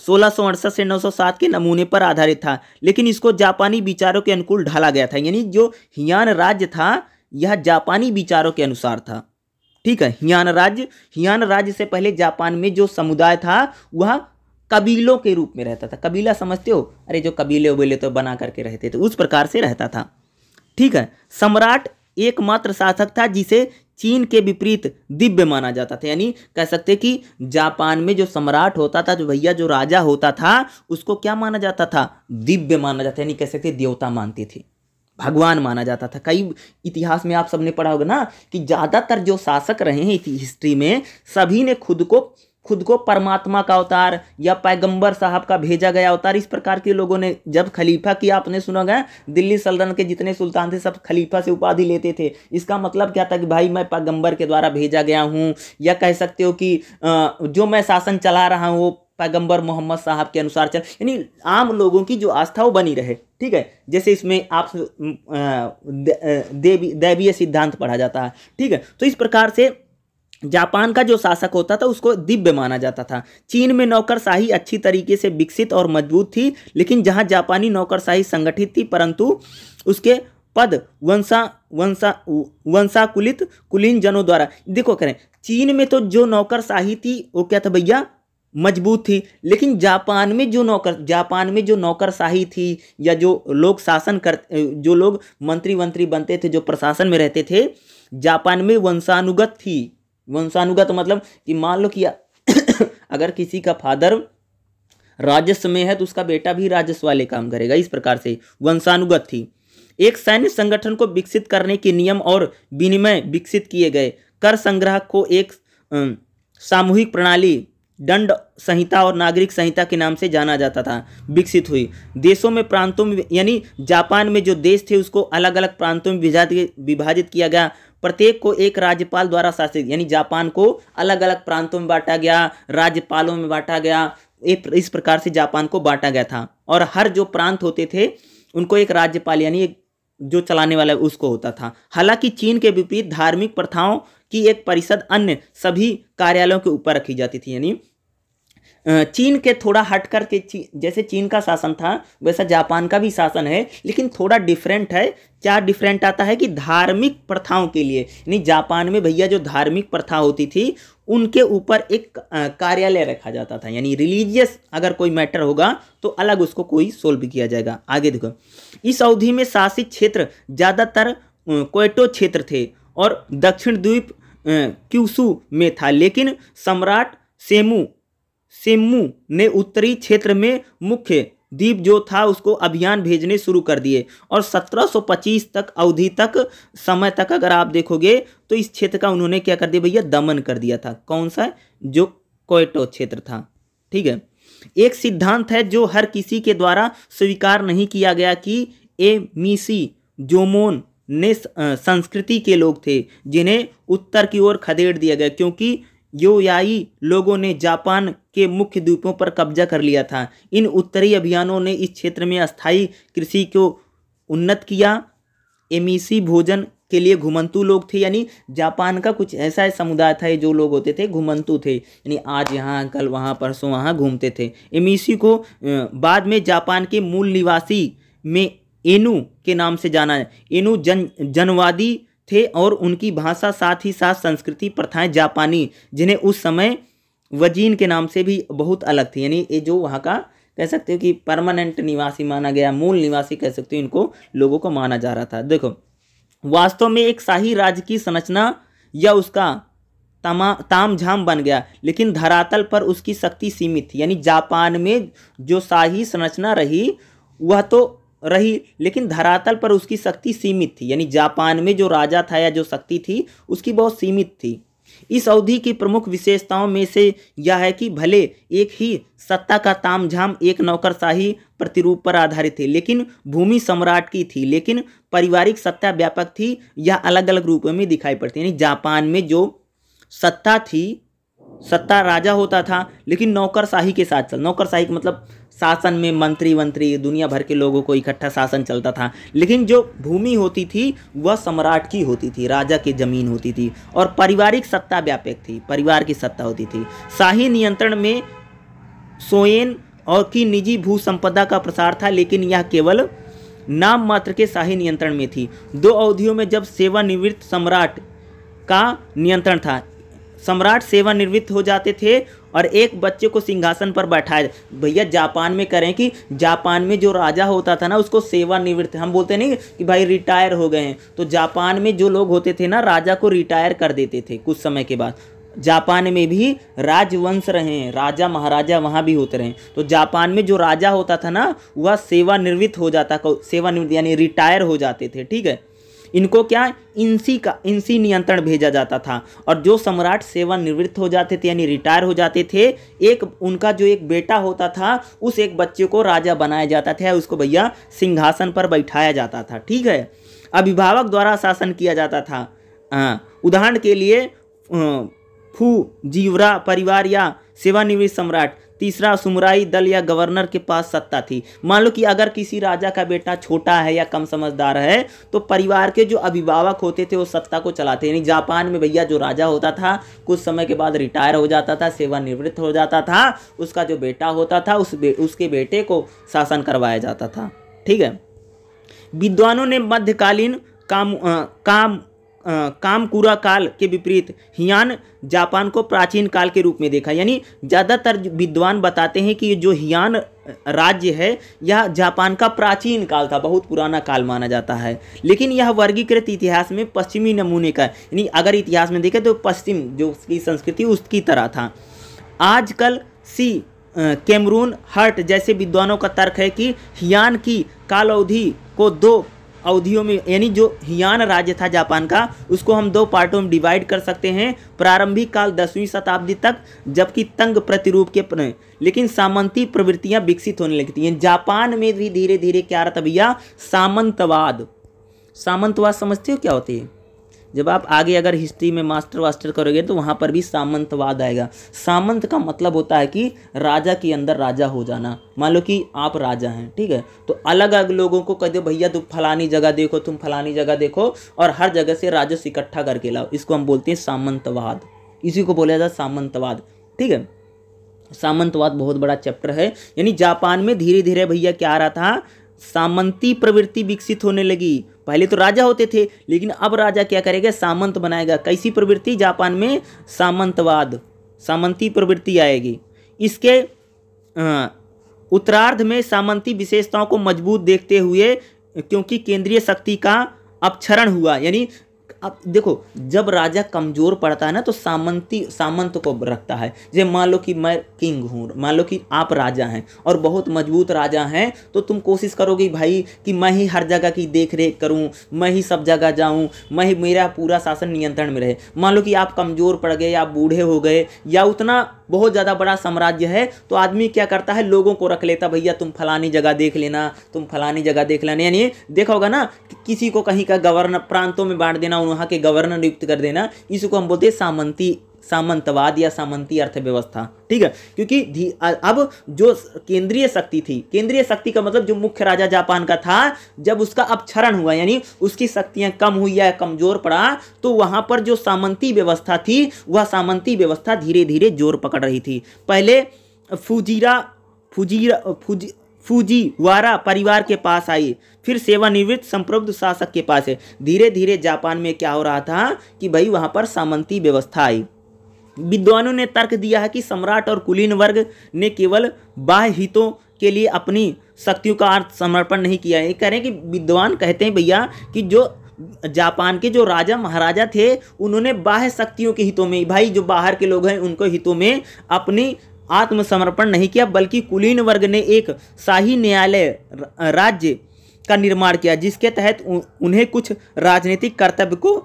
सोलह से 907 के नमूने पर आधारित था लेकिन इसको जापानी विचारों के अनुकूल ढाला गया था यानी जो हियान राज्य था यह जापानी विचारों के अनुसार था ठीक है हियान राज्य हियान राज्य से पहले जापान में जो समुदाय था वह कबीलों के रूप में रहता था कबीला समझते हो अरे जो कबीले वबीले तो बना करके रहते थे उस प्रकार से रहता था ठीक है सम्राट एकमात्र शासक था जिसे चीन के विपरीत दिव्य माना जाता था यानी कह सकते कि जापान में जो सम्राट होता था जो भैया जो राजा होता था उसको क्या माना जाता था दिव्य माना जाता यानी कह सकते देवता मानते थे भगवान माना जाता था कई इतिहास में आप सबने पढ़ा होगा ना कि ज़्यादातर जो शासक रहे हैं इस हिस्ट्री में सभी ने खुद को खुद को परमात्मा का अवतार या पैगंबर साहब का भेजा गया अवतार इस प्रकार के लोगों ने जब खलीफा किया आपने सुना गया दिल्ली सल्तनत के जितने सुल्तान थे सब खलीफा से उपाधि लेते थे इसका मतलब क्या था कि भाई मैं पैगंबर के द्वारा भेजा गया हूँ या कह सकते हो कि जो मैं शासन चला रहा हूँ वो पैगंबर मोहम्मद साहब के अनुसार चल यानी आम लोगों की जो आस्था वो बनी रहे ठीक है जैसे इसमें आप देवी दैवीय सिद्धांत पढ़ा जाता है ठीक है तो इस प्रकार से जापान का जो शासक होता था उसको दिव्य माना जाता था चीन में नौकरशाही अच्छी तरीके से विकसित और मजबूत थी लेकिन जहां जापानी नौकरशाही संगठित थी परंतु उसके पद वंशा वंशा वंशाकुलित कुलीन जनों द्वारा देखो करें चीन में तो जो नौकरशाही थी वो क्या था भैया मजबूत थी लेकिन जापान में जो नौकर जापान में जो नौकरशाही थी या जो लोग शासन कर जो लोग मंत्री वंत्री बनते थे जो प्रशासन में रहते थे जापान में वंशानुगत थी वंशानुगत मतलब कि मान लो कि अगर किसी का फादर राजस्व में है तो उसका बेटा भी राजस्व वाले काम करेगा इस प्रकार से वंशानुगत थी एक सैन्य संगठन को विकसित करने के नियम और विनिमय विकसित किए गए कर संग्रह को एक सामूहिक प्रणाली दंड संहिता और नागरिक संहिता के नाम से जाना जाता था विकसित हुई देशों में प्रांतों में यानी जापान में जो देश थे उसको अलग अलग प्रांतों में विभाजित किया गया प्रत्येक को एक राज्यपाल द्वारा शासित यानी जापान को अलग अलग प्रांतों में बांटा गया राज्यपालों में बांटा गया इस प्रकार से जापान को बांटा गया था और हर जो प्रांत होते थे उनको एक राज्यपाल यानी एक जो चलाने वाला है उसको होता था हालांकि चीन के विपरीत धार्मिक प्रथाओं की एक परिषद अन्य सभी कार्यालयों के ऊपर रखी जाती थी यानी चीन के थोड़ा हट करके जैसे चीन का शासन था वैसा जापान का भी शासन है लेकिन थोड़ा डिफरेंट है क्या डिफरेंट आता है कि धार्मिक प्रथाओं के लिए यानी जापान में भैया जो धार्मिक प्रथा होती थी उनके ऊपर एक कार्यालय रखा जाता था यानी रिलीजियस अगर कोई मैटर होगा तो अलग उसको कोई सोल्व किया जाएगा आगे देखो इस अवधि में शासित क्षेत्र ज़्यादातर कोयटो क्षेत्र थे और दक्षिण द्वीप क्यूसू में था लेकिन सम्राट सेमू सेमू ने उत्तरी क्षेत्र में मुख्य द्वीप जो था उसको अभियान भेजने शुरू कर दिए और 1725 तक अवधि तक समय तक अगर आप देखोगे तो इस क्षेत्र का उन्होंने क्या कर दिया भैया दमन कर दिया था कौन सा जो कोयटो क्षेत्र था ठीक है एक सिद्धांत है जो हर किसी के द्वारा स्वीकार नहीं किया गया कि ए मीसी जोमोन ने संस्कृति के लोग थे जिन्हें उत्तर की ओर खदेड़ दिया गया क्योंकि योयाई लोगों ने जापान के मुख्य द्वीपों पर कब्जा कर लिया था इन उत्तरी अभियानों ने इस क्षेत्र में अस्थाई कृषि को उन्नत किया एमिसी भोजन के लिए घुमंतु लोग थे यानी जापान का कुछ ऐसा समुदाय था जो लोग होते थे घुमंतु थे यानी आज यहाँ कल वहाँ परसों वहाँ घूमते थे एमिसी को बाद में जापान के मूल निवासी में एनू के नाम से जाना है एनू जन जनवादी थे और उनकी भाषा साथ ही साथ संस्कृति प्रथाएं जापानी जिन्हें उस समय वजीन के नाम से भी बहुत अलग थी यानी ये जो वहाँ का कह सकते हो कि परमानेंट निवासी माना गया मूल निवासी कह सकते हो इनको लोगों को माना जा रहा था देखो वास्तव में एक शाही राज्य की संरचना या उसका तमा ताम झाम बन गया लेकिन धरातल पर उसकी शक्ति सीमित थी यानी जापान में जो शाही संरचना रही वह तो रही लेकिन धरातल पर उसकी शक्ति सीमित थी यानी जापान में जो राजा था या जो शक्ति थी उसकी बहुत सीमित थी इस अवधि की प्रमुख विशेषताओं में से यह है कि भले एक ही सत्ता का तामझाम एक नौकरशाही प्रतिरूप पर आधारित थे लेकिन भूमि सम्राट की थी लेकिन पारिवारिक सत्ता व्यापक थी यह अलग अलग रूपों में दिखाई पड़ती यानी जापान में जो सत्ता थी सत्ता राजा होता था लेकिन नौकरशाही के साथ चल नौकरशाही मतलब शासन में मंत्री वंत्री दुनिया भर के लोगों को इकट्ठा शासन चलता था लेकिन जो भूमि होती थी वह सम्राट की होती थी राजा की जमीन होती थी और पारिवारिक सत्ता व्यापक थी परिवार की सत्ता होती थी शाही नियंत्रण में सोयेन और की निजी भू संपदा का प्रसार था लेकिन यह केवल नाम मात्र के शाही नियंत्रण में थी दो अवधियों में जब सेवानिवृत्त सम्राट का नियंत्रण था सम्राट सेवानिवृत्त हो जाते थे और एक बच्चे को सिंहासन पर बैठाए भैया जापान में करें कि जापान में जो राजा होता था ना उसको सेवानिवृत्त हम बोलते नहीं कि भाई रिटायर हो गए हैं तो जापान में जो लोग होते थे ना राजा को रिटायर कर देते थे कुछ समय के बाद जापान में भी राजवंश रहे हैं राजा महाराजा वहाँ भी होते रहे तो जापान में जो राजा होता था ना वह सेवानिवृत्त हो जाता सेवानिवृत्त यानी रिटायर हो जाते थे ठीक है इनको क्या इंसी का इंसी नियंत्रण भेजा जाता था और जो सम्राट सेवानिवृत्त हो जाते थे यानी रिटायर हो जाते थे एक उनका जो एक बेटा होता था उस एक बच्चे को राजा बनाया जाता था उसको भैया सिंहासन पर बैठाया जाता था ठीक है अभिभावक द्वारा शासन किया जाता था उदाहरण के लिए फू जीवरा परिवार या सेवानिवृत्त सम्राट तीसरा सुमराई दल या गवर्नर के पास सत्ता थी मान लो कि अगर किसी राजा का बेटा छोटा है या कम समझदार है तो परिवार के जो अभिभावक होते थे वो सत्ता को चलाते यानी जापान में भैया जो राजा होता था कुछ समय के बाद रिटायर हो जाता था सेवानिवृत्त हो जाता था उसका जो बेटा होता था उस बे, उसके बेटे को शासन करवाया जाता था ठीक है विद्वानों ने मध्यकालीन काम आ, काम कामकुरा काल के विपरीत हियान जापान को प्राचीन काल के रूप में देखा यानी ज़्यादातर विद्वान बताते हैं कि जो हियान राज्य है यह जापान का प्राचीन काल था बहुत पुराना काल माना जाता है लेकिन यह वर्गीकृत इतिहास में पश्चिमी नमूने का यानी अगर इतिहास में देखें तो पश्चिम जो उसकी संस्कृति उसकी तरह था आजकल सी कैमरून हर्ट जैसे विद्वानों का तर्क है कि हियान की कालावधि को दो अवधियों में यानी जो हियान राज्य था जापान का उसको हम दो पार्टों में डिवाइड कर सकते हैं प्रारंभिक काल दसवीं शताब्दी तक जबकि तंग प्रतिरूप के लेकिन सामंती प्रवृत्तियां विकसित होने लगती हैं जापान में भी धीरे धीरे क्या रहता भैया सामंतवाद सामंतवाद समझते हो क्या होती है जब आप आगे अगर हिस्ट्री में मास्टर वास्टर करोगे तो वहाँ पर भी सामंतवाद आएगा सामंत का मतलब होता है कि राजा के अंदर राजा हो जाना मान लो कि आप राजा हैं ठीक है तो अलग अलग लोगों को कह दो भैया तुम फलानी जगह देखो तुम फलानी जगह देखो और हर जगह से राजस्व इकट्ठा करके लाओ इसको हम बोलते हैं सामंतवाद इसी को बोला जाता है सामंतवाद ठीक है सामंतवाद बहुत बड़ा चैप्टर है यानी जापान में धीरे धीरे भैया क्या आ रहा था सामंती प्रवृत्ति विकसित होने लगी पहले तो राजा होते थे लेकिन अब राजा क्या करेगा सामंत बनाएगा कैसी प्रवृत्ति जापान में सामंतवाद सामंती प्रवृत्ति आएगी इसके उत्तरार्ध में सामंती विशेषताओं को मजबूत देखते हुए क्योंकि केंद्रीय शक्ति का अपक्षरण हुआ यानी अब देखो जब राजा कमज़ोर पड़ता है ना तो सामंती सामंत को रखता है जे मान लो कि मैं किंग हूँ मान लो कि आप राजा हैं और बहुत मजबूत राजा हैं तो तुम कोशिश करोगे भाई कि मैं ही हर जगह की देख रेख करूँ मैं ही सब जगह जाऊँ मैं ही मेरा पूरा शासन नियंत्रण में रहे मान लो कि आप कमज़ोर पड़ गए आप बूढ़े हो गए या उतना बहुत ज़्यादा बड़ा साम्राज्य है तो आदमी क्या करता है लोगों को रख लेता भैया तुम फलानी जगह देख लेना तुम फलानी जगह देख लेना यानी देखा होगा ना कि किसी को कहीं का गवर्नर प्रांतों में बांट देना देना और वहाँ के गवर्नर नियुक्त कर देना इसको हम बोलते हैं सामंती सामंतवाद या सामंती अर्थव्यवस्था ठीक है क्योंकि अब जो केंद्रीय शक्ति थी केंद्रीय शक्ति का मतलब जो मुख्य राजा जापान का था जब उसका अपक्षरण हुआ यानी उसकी शक्तियां कम हुई या कमजोर पड़ा तो वहां पर जो सामंती व्यवस्था थी वह सामंती व्यवस्था धीरे धीरे जोर पकड़ रही थी पहले फुजीरा फुजीरा फुजी फूजीवारा परिवार के पास आई फिर सेवानिवृत्त संप्रभुद्ध शासक के पास है धीरे धीरे जापान में क्या हो रहा था कि भाई वहाँ पर सामंती व्यवस्था आई विद्वानों ने तर्क दिया है कि सम्राट और कुलीन वर्ग ने केवल बाह्य हितों के लिए अपनी शक्तियों का अर्थ समर्पण नहीं किया है कह रहे हैं कि विद्वान कहते हैं भैया कि जो जापान के जो राजा महाराजा थे उन्होंने बाह्य शक्तियों के हितों में भाई जो बाहर के लोग हैं उनको हितों में अपनी आत्मसमर्पण नहीं किया बल्कि कुलीन वर्ग ने एक शाही न्यायालय राज्य का निर्माण किया जिसके तहत उन्हें कुछ राजनीतिक कर्तव्य को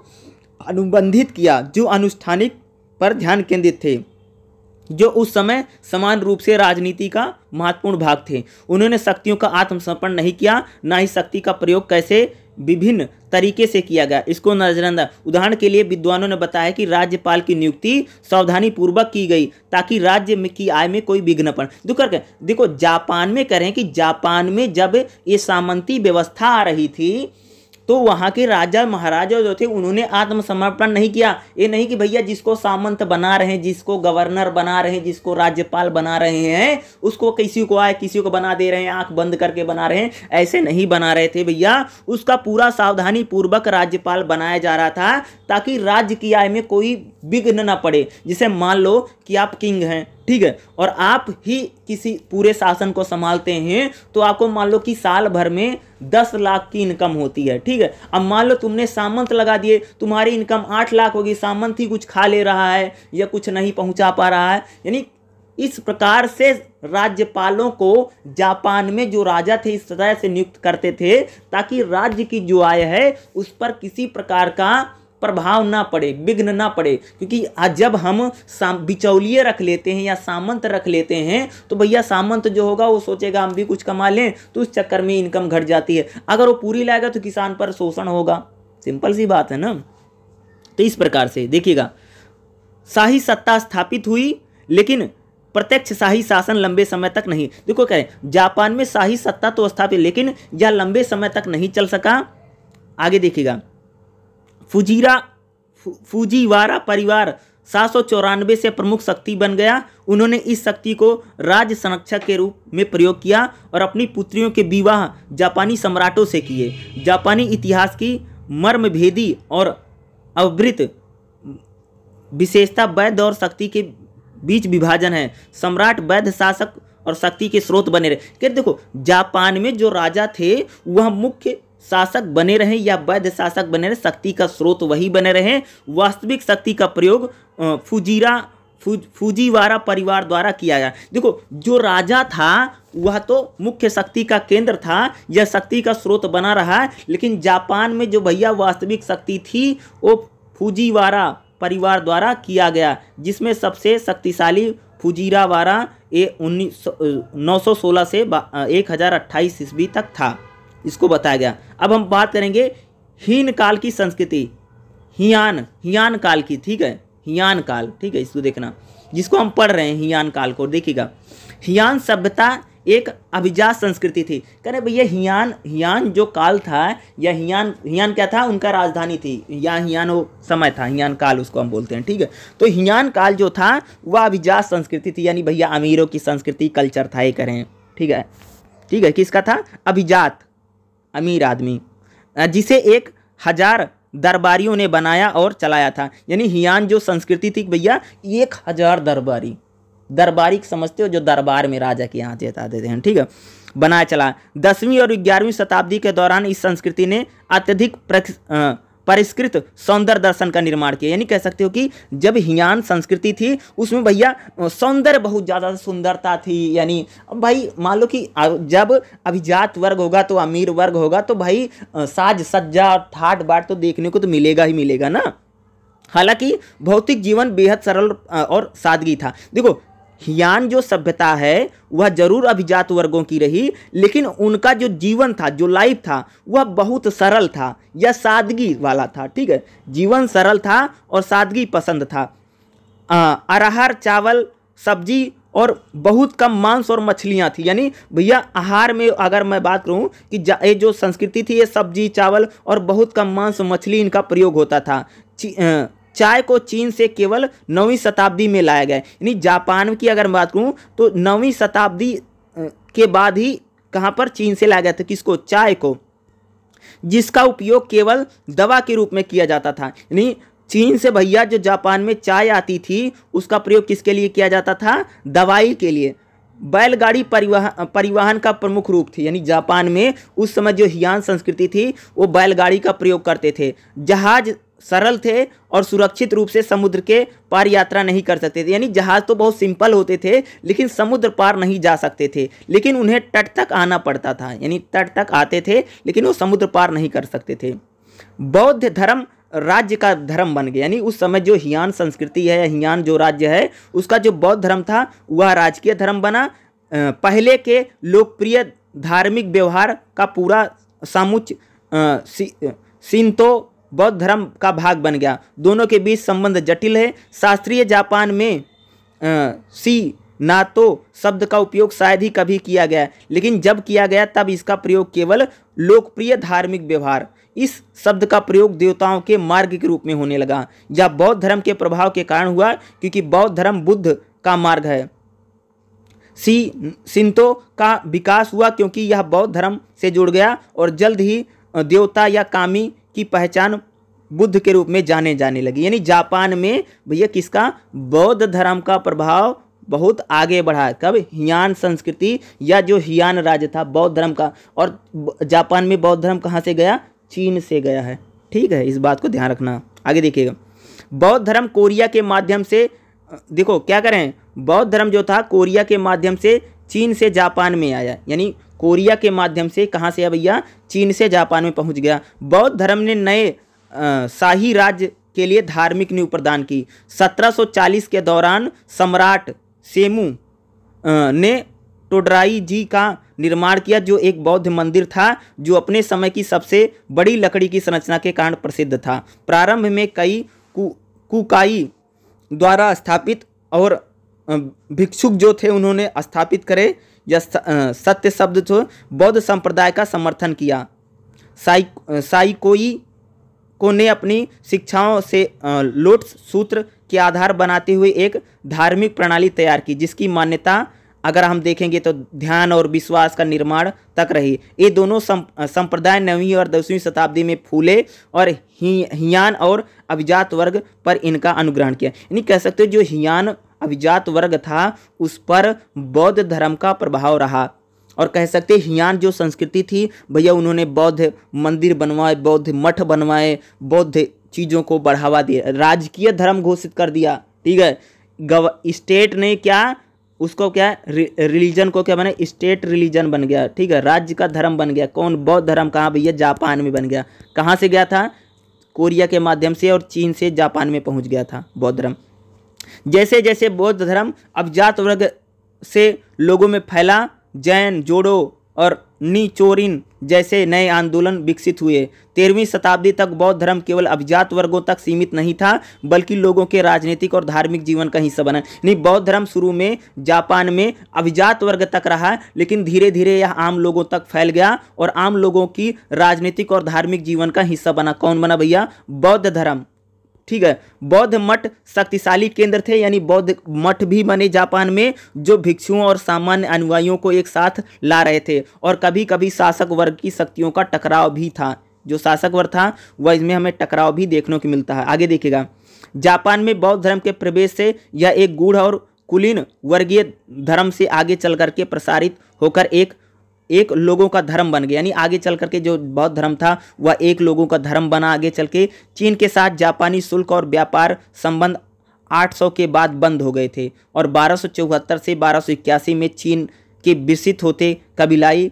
अनुबंधित किया जो अनुष्ठानिक पर ध्यान केंद्रित थे जो उस समय समान रूप से राजनीति का महत्वपूर्ण भाग थे उन्होंने शक्तियों का आत्मसमर्पण नहीं किया ना ही शक्ति का प्रयोग कैसे विभिन्न तरीके से किया गया इसको नजरअंदाज उदाहरण के लिए विद्वानों ने बताया कि राज्यपाल की नियुक्ति सावधानी पूर्वक की गई ताकि राज्य में की आय में कोई विघ्न पड़ दुकर कर देखो जापान में करें कि जापान में जब ये सामंती व्यवस्था आ रही थी तो वहाँ के राजा महाराजा जो थे उन्होंने आत्मसमर्पण नहीं किया ये नहीं कि भैया जिसको सामंत बना रहे हैं जिसको गवर्नर बना रहे हैं जिसको राज्यपाल बना रहे हैं उसको किसी को आए किसी को बना दे रहे हैं आंख बंद करके बना रहे हैं ऐसे नहीं बना रहे थे भैया उसका पूरा सावधानी पूर्वक राज्यपाल बनाया जा रहा था ताकि राज्य की आय में कोई विघ्न ना पड़े जिसे मान लो कि आप किंग हैं ठीक है और आप ही किसी पूरे शासन को संभालते हैं तो आपको मान लो कि साल भर में दस लाख की इनकम होती है ठीक है अब मान लो तुमने सामंत लगा दिए तुम्हारी इनकम आठ लाख होगी सामंत ही कुछ खा ले रहा है या कुछ नहीं पहुंचा पा रहा है यानी इस प्रकार से राज्यपालों को जापान में जो राजा थे इस तरह से नियुक्त करते थे ताकि राज्य की जो आय है उस पर किसी प्रकार का प्रभाव ना पड़े विघ्न ना पड़े क्योंकि जब हम बिचौलिए रख लेते हैं या सामंत रख लेते हैं तो भैया सामंत जो होगा वो सोचेगा हम भी कुछ कमा लें तो उस चक्कर में इनकम घट जाती है अगर वो पूरी लाएगा तो किसान पर शोषण होगा सिंपल सी बात है ना तो इस प्रकार से देखिएगा शाही सत्ता स्थापित हुई लेकिन प्रत्यक्ष शाही शासन लंबे समय तक नहीं देखो कह रहे जापान में शाही सत्ता तो स्थापित लेकिन यह लंबे समय तक नहीं चल सका आगे देखिएगा फुजीरा फु, फुजीवारा परिवार सात से प्रमुख शक्ति बन गया उन्होंने इस शक्ति को राज संरक्षक के रूप में प्रयोग किया और अपनी पुत्रियों के विवाह जापानी सम्राटों से किए जापानी इतिहास की मर्मभेदी और अवृत विशेषता वैध और शक्ति के बीच विभाजन है सम्राट वैध शासक और शक्ति के स्रोत बने रहे क्या देखो जापान में जो राजा थे वह मुख्य शासक बने रहें या वैध शासक बने रहें शक्ति का स्रोत वही बने रहें वास्तविक शक्ति का प्रयोग फुजीरा फुज फुजीवारा परिवार द्वारा किया गया देखो जो राजा था वह तो मुख्य शक्ति का केंद्र था यह शक्ति का स्रोत बना रहा लेकिन जापान में जो भैया वास्तविक शक्ति थी वो फुजीवारा परिवार द्वारा किया गया जिसमें सबसे शक्तिशाली फुजीरावारा ये उन्नीस नौ सौ सोलह से एक हज़ार अट्ठाईस ईस्वी तक था इसको बताया गया अब हम बात करेंगे हीन काल की संस्कृति हियान हियान काल की ठीक है हियान काल ठीक है इसको देखना जिसको हम पढ़ रहे हैं हियान काल को देखिएगा हियान सभ्यता एक अभिजात संस्कृति थी कह रहे भैया हियान हियान जो काल था या हियान हियान क्या था उनका राजधानी थी या हियान वो समय था हियान काल उसको हम बोलते हैं ठीक है तो हियान काल जो था वह अभिजात संस्कृति थी यानी भैया अमीरों की संस्कृति कल्चर था ये करें ठीक है ठीक है किसका था अभिजात अमीर आदमी जिसे एक हज़ार दरबारियों ने बनाया और चलाया था यानी हियान जो संस्कृति थी भैया एक हज़ार दरबारी दरबारी समझते हो जो दरबार में राजा के यहाँ जता देते हैं ठीक है बनाया चला दसवीं और ग्यारहवीं शताब्दी के दौरान इस संस्कृति ने अत्यधिक परिष्कृत सौंदर्य दर्शन का निर्माण किया यानी कह सकते हो कि जब हियान संस्कृति थी उसमें भैया सौंदर्य बहुत ज़्यादा सुंदरता थी यानी भाई मान लो कि जब अभिजात वर्ग होगा तो अमीर वर्ग होगा तो भाई साज सज्जा और ठाट बाट तो देखने को तो मिलेगा ही मिलेगा ना हालांकि भौतिक जीवन बेहद सरल और सादगी था देखो हियान जो सभ्यता है वह जरूर अभिजात वर्गों की रही लेकिन उनका जो जीवन था जो लाइफ था वह बहुत सरल था या सादगी वाला था ठीक है जीवन सरल था और सादगी पसंद था अरहर चावल सब्जी और बहुत कम मांस और मछलियाँ थी यानी भैया आहार में अगर मैं बात करूँ कि ये जो संस्कृति थी ये सब्जी चावल और बहुत कम मांस मछली इनका प्रयोग होता था चाय को चीन से केवल नौवीं शताब्दी में लाया गया यानी जापान की अगर बात करूँ तो नौवीं शताब्दी के बाद ही कहाँ पर चीन से लाया गया था किसको चाय को जिसका उपयोग केवल दवा के रूप में किया जाता था यानी चीन से भैया जो जापान में चाय आती थी उसका प्रयोग किसके लिए किया जाता था दवाई के लिए बैलगाड़ी परिवहन परिवहन का प्रमुख रूप थी यानी जापान में उस समय जो हियान संस्कृति थी वो बैलगाड़ी का प्रयोग करते थे जहाज सरल थे और सुरक्षित रूप से समुद्र के पार यात्रा नहीं कर सकते थे यानी जहाज़ तो बहुत सिंपल होते थे लेकिन समुद्र पार नहीं जा सकते थे लेकिन उन्हें तट तक आना पड़ता था यानी तट तक आते थे लेकिन वो समुद्र पार नहीं कर सकते थे बौद्ध धर्म राज्य का धर्म बन गया यानी उस समय जो हियान संस्कृति है या हियान जो राज्य है उसका जो बौद्ध धर्म था वह राजकीय धर्म बना पहले के लोकप्रिय धार्मिक व्यवहार का पूरा सामुच सिंतो बौद्ध धर्म का भाग बन गया दोनों के बीच संबंध जटिल है शास्त्रीय जापान में सी ना तो शब्द का उपयोग शायद ही कभी किया गया लेकिन जब किया गया तब इसका प्रयोग केवल लोकप्रिय धार्मिक व्यवहार इस शब्द का प्रयोग देवताओं के मार्ग के रूप में होने लगा यह बौद्ध धर्म के प्रभाव के कारण हुआ क्योंकि बौद्ध धर्म बुद्ध का मार्ग है सी सिंतो का विकास हुआ क्योंकि यह बौद्ध धर्म से जुड़ गया और जल्द ही देवता या कामी की पहचान बुद्ध के रूप में जाने जाने लगे यानी जापान में भैया किसका बौद्ध धर्म का प्रभाव बहुत आगे बढ़ा कब हियान संस्कृति या जो हियान राज्य था बौद्ध धर्म का और जापान में बौद्ध धर्म कहाँ से गया चीन से गया है ठीक है इस बात को ध्यान रखना आगे देखिएगा बौद्ध धर्म कोरिया के माध्यम से देखो क्या करें बौद्ध धर्म जो था कोरिया के माध्यम से चीन से जापान में आया यानी कोरिया के माध्यम से कहाँ से भैया चीन से जापान में पहुँच गया बौद्ध धर्म ने नए शाही राज्य के लिए धार्मिक नींव प्रदान की 1740 के दौरान सम्राट सेमू ने टोडराई जी का निर्माण किया जो एक बौद्ध मंदिर था जो अपने समय की सबसे बड़ी लकड़ी की संरचना के कारण प्रसिद्ध था प्रारंभ में कई कु, कुकाई द्वारा स्थापित और भिक्षुक जो थे उन्होंने स्थापित करे या सत्य शब्द जो बौद्ध संप्रदाय का समर्थन किया साइ साइकोई को ने अपनी शिक्षाओं से लोट सूत्र के आधार बनाते हुए एक धार्मिक प्रणाली तैयार की जिसकी मान्यता अगर हम देखेंगे तो ध्यान और विश्वास का निर्माण तक रही ये दोनों संप्रदाय नवीं और दसवीं शताब्दी में फूले और हियान और अभिजात वर्ग पर इनका अनुग्रहण किया यानी कह सकते हो जो हियान अभिजात वर्ग था उस पर बौद्ध धर्म का प्रभाव रहा और कह सकते हैं हियान जो संस्कृति थी भैया उन्होंने बौद्ध मंदिर बनवाए बौद्ध मठ बनवाए बौद्ध चीज़ों को बढ़ावा दिया राजकीय धर्म घोषित कर दिया ठीक है गव स्टेट ने क्या उसको क्या रिलीजन को क्या बने स्टेट रिलीजन बन गया ठीक है राज्य का धर्म बन गया कौन बौद्ध धर्म कहाँ भैया जापान में बन गया कहाँ से गया था कोरिया के माध्यम से और चीन से जापान में पहुँच गया था बौद्ध धर्म जैसे जैसे बौद्ध धर्म अब जात वर्ग से लोगों में फैला जैन जोड़ो और नीचोरिन जैसे नए आंदोलन विकसित हुए तेरहवीं शताब्दी तक बौद्ध धर्म केवल अभिजात वर्गों तक सीमित नहीं था बल्कि लोगों के राजनीतिक और धार्मिक जीवन का हिस्सा बना नहीं बौद्ध धर्म शुरू में जापान में अभिजात वर्ग तक रहा लेकिन धीरे धीरे यह आम लोगों तक फैल गया और आम लोगों की राजनीतिक और धार्मिक जीवन का हिस्सा बना कौन बना भैया बौद्ध धर्म ठीक है बौद्ध मठ शक्तिशाली केंद्र थे यानी बौद्ध मठ भी बने जापान में जो भिक्षुओं और सामान्य अनुयायियों को एक साथ ला रहे थे और कभी कभी शासक वर्ग की शक्तियों का टकराव भी था जो शासक वर्ग था वह इसमें हमें टकराव भी देखने को मिलता है आगे देखिएगा जापान में बौद्ध धर्म के प्रवेश से यह एक गूढ़ और कुलीन वर्गीय धर्म से आगे चल करके प्रसारित होकर एक एक लोगों का धर्म बन गया यानी आगे चल करके जो बौद्ध धर्म था वह एक लोगों का धर्म बना आगे चल के चीन के साथ जापानी शुल्क और व्यापार संबंध 800 के बाद बंद हो गए थे और बारह से बारह में चीन के विकसित होते कबीलाई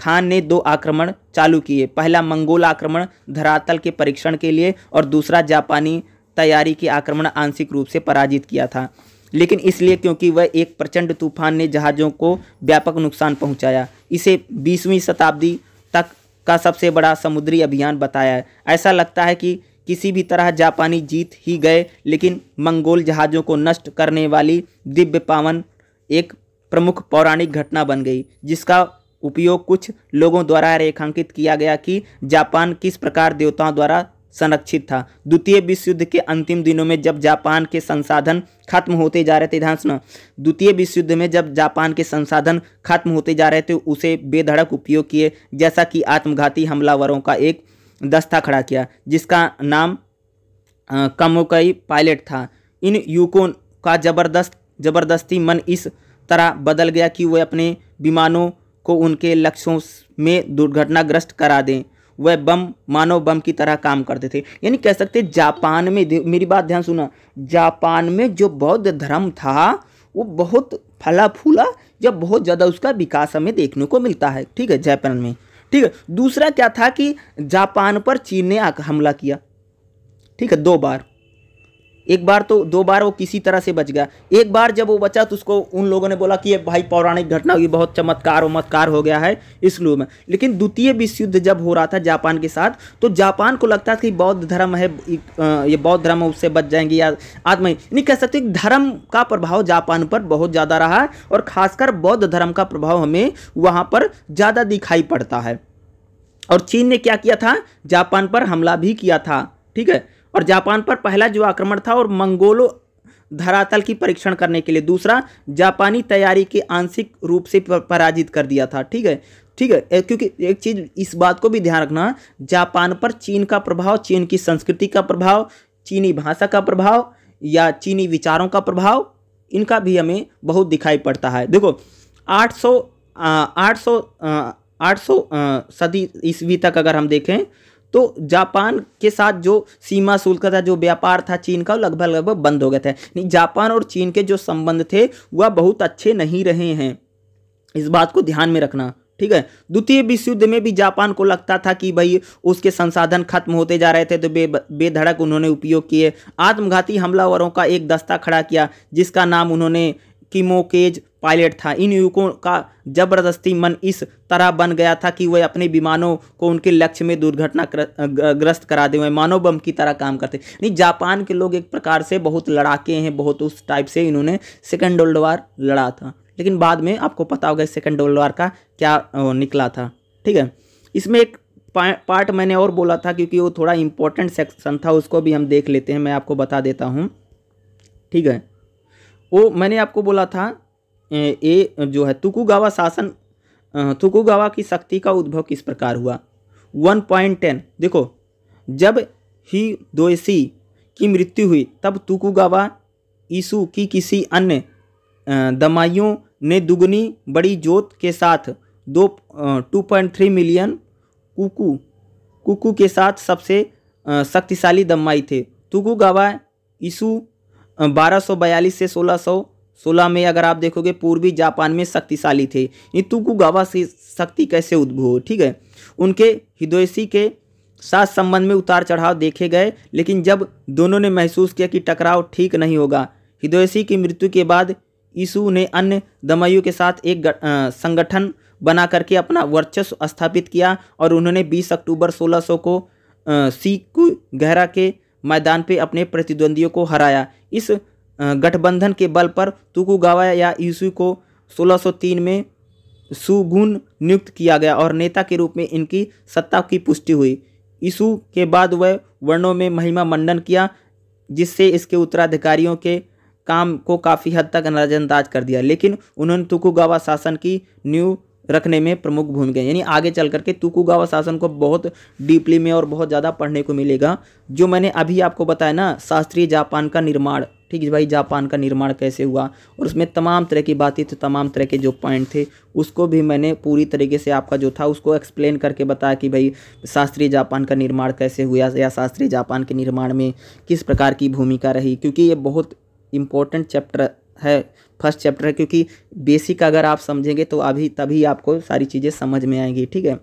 खान ने दो आक्रमण चालू किए पहला मंगोल आक्रमण धरातल के परीक्षण के लिए और दूसरा जापानी तैयारी के आक्रमण आंशिक रूप से पराजित किया था लेकिन इसलिए क्योंकि वह एक प्रचंड तूफान ने जहाज़ों को व्यापक नुकसान पहुंचाया इसे बीसवीं शताब्दी तक का सबसे बड़ा समुद्री अभियान बताया है ऐसा लगता है कि किसी भी तरह जापानी जीत ही गए लेकिन मंगोल जहाज़ों को नष्ट करने वाली दिव्य पावन एक प्रमुख पौराणिक घटना बन गई जिसका उपयोग कुछ लोगों द्वारा रेखांकित किया गया कि जापान किस प्रकार देवताओं द्वारा संरक्षित था द्वितीय विश्व युद्ध के अंतिम दिनों में जब जापान के संसाधन खत्म होते जा रहे थे ध्यान सुना द्वितीय विश्व युद्ध में जब जापान के संसाधन खत्म होते जा रहे थे उसे बेधड़क उपयोग किए जैसा कि आत्मघाती हमलावरों का एक दस्ता खड़ा किया जिसका नाम कमोकई पायलट था इन युवकों का जबरदस्त जबरदस्ती मन इस तरह बदल गया कि वे अपने विमानों को उनके लक्ष्यों में दुर्घटनाग्रस्त करा दें वह बम मानव बम की तरह काम करते थे यानी कह सकते जापान में मेरी बात ध्यान सुना जापान में जो बौद्ध धर्म था वो बहुत फला फूला या बहुत ज़्यादा उसका विकास हमें देखने को मिलता है ठीक है जापान में ठीक है दूसरा क्या था कि जापान पर चीन ने हमला किया ठीक है दो बार एक बार तो दो बार वो किसी तरह से बच गया एक बार जब वो बचा तो उसको उन लोगों ने बोला कि ये भाई पौराणिक घटना हुई बहुत चमत्कार उमत्कार हो गया है इस लू में लेकिन द्वितीय विश्व युद्ध जब हो रहा था जापान के साथ तो जापान को लगता था कि बौद्ध धर्म है ये बौद्ध धर्म उससे बच जाएंगे या आत्मा नहीं कह सकते धर्म का प्रभाव जापान पर बहुत ज़्यादा रहा है और खासकर बौद्ध धर्म का प्रभाव हमें वहाँ पर ज़्यादा दिखाई पड़ता है और चीन ने क्या किया था जापान पर हमला भी किया था ठीक है और जापान पर पहला जो आक्रमण था और मंगोलो धरातल की परीक्षण करने के लिए दूसरा जापानी तैयारी के आंशिक रूप से पराजित कर दिया था ठीक है ठीक है क्योंकि एक चीज़ इस बात को भी ध्यान रखना जापान पर चीन का प्रभाव चीन की संस्कृति का प्रभाव चीनी भाषा का प्रभाव या चीनी विचारों का प्रभाव इनका भी हमें बहुत दिखाई पड़ता है देखो आठ सौ आठ सौ आठ सौ सदी ईस्वी तक अगर हम देखें तो जापान के साथ जो सीमा शुल्क था जो व्यापार था चीन का लगभग लगभग बंद हो गया था नहीं जापान और चीन के जो संबंध थे वह बहुत अच्छे नहीं रहे हैं इस बात को ध्यान में रखना ठीक है द्वितीय विश्व युद्ध में भी जापान को लगता था कि भाई उसके संसाधन खत्म होते जा रहे थे तो बे बेधड़क उन्होंने उपयोग किए आत्मघाती हमलावरों का एक दस्ता खड़ा किया जिसका नाम उन्होंने किमोकेज पायलट था इन युवकों का जबरदस्ती मन इस तरह बन गया था कि वह अपने विमानों को उनके लक्ष्य में दुर्घटना ग्रस्त करा दे मानव बम की तरह काम करते नहीं जापान के लोग एक प्रकार से बहुत लड़ाके हैं बहुत उस टाइप से इन्होंने सेकेंड वर्ल्ड वार लड़ा था लेकिन बाद में आपको पता होगा सेकेंड वर्ल्ड वार का क्या निकला था ठीक है इसमें एक पार्ट मैंने और बोला था क्योंकि वो थोड़ा इम्पोर्टेंट सेक्शन था उसको भी हम देख लेते हैं मैं आपको बता देता हूँ ठीक है वो मैंने आपको बोला था ये जो है तुकुगावा शासन तुकुगावा की शक्ति का उद्भव किस प्रकार हुआ 1.10 देखो जब ही दोएसी की मृत्यु हुई तब तुकुगावा ईसु की किसी अन्य दमाइयों ने दुगनी बड़ी जोत के साथ दो टू पॉइंट थ्री मिलियन कुकू कुकू के साथ सबसे शक्तिशाली दमाई थे तुकुगावा ईसु 1242 से 1600 सोलह में अगर आप देखोगे पूर्वी जापान में शक्तिशाली थे तुकुगावा से शक्ति कैसे उद्भव हो ठीक है उनके हिदोसी के साथ संबंध में उतार चढ़ाव देखे गए लेकिन जब दोनों ने महसूस किया कि टकराव ठीक नहीं होगा हिदोसी की मृत्यु के बाद यीशु ने अन्य दमयु के साथ एक संगठन बना करके अपना वर्चस्व स्थापित किया और उन्होंने 20 अक्टूबर 1600 को सीकु गहरा के मैदान पे अपने प्रतिद्वंदियों को हराया इस गठबंधन के बल पर तुकुगावा या यूसु को 1603 में सुगुन नियुक्त किया गया और नेता के रूप में इनकी सत्ता की पुष्टि हुई ईसु के बाद वह वर्णों में महिमा मंडन किया जिससे इसके उत्तराधिकारियों के काम को काफ़ी हद तक नजरअंदाज कर दिया लेकिन उन्होंने तुकुगावा शासन की न्यू रखने में प्रमुख भूमिका यानी आगे चल करके तुकुगावा शासन को बहुत डीपली में और बहुत ज़्यादा पढ़ने को मिलेगा जो मैंने अभी आपको बताया ना शास्त्रीय जापान का निर्माण ठीक है भाई जापान का निर्माण कैसे हुआ और उसमें तमाम तरह की बातें थी तमाम तरह के जो पॉइंट थे उसको भी मैंने पूरी तरीके से आपका जो था उसको एक्सप्लेन करके बताया कि भाई शास्त्रीय जापान का निर्माण कैसे हुआ या शास्त्रीय जापान के निर्माण में किस प्रकार की भूमिका रही क्योंकि ये बहुत इम्पोर्टेंट चैप्टर है फर्स्ट चैप्टर है क्योंकि बेसिक अगर आप समझेंगे तो अभी तभी आपको सारी चीज़ें समझ में आएंगी ठीक है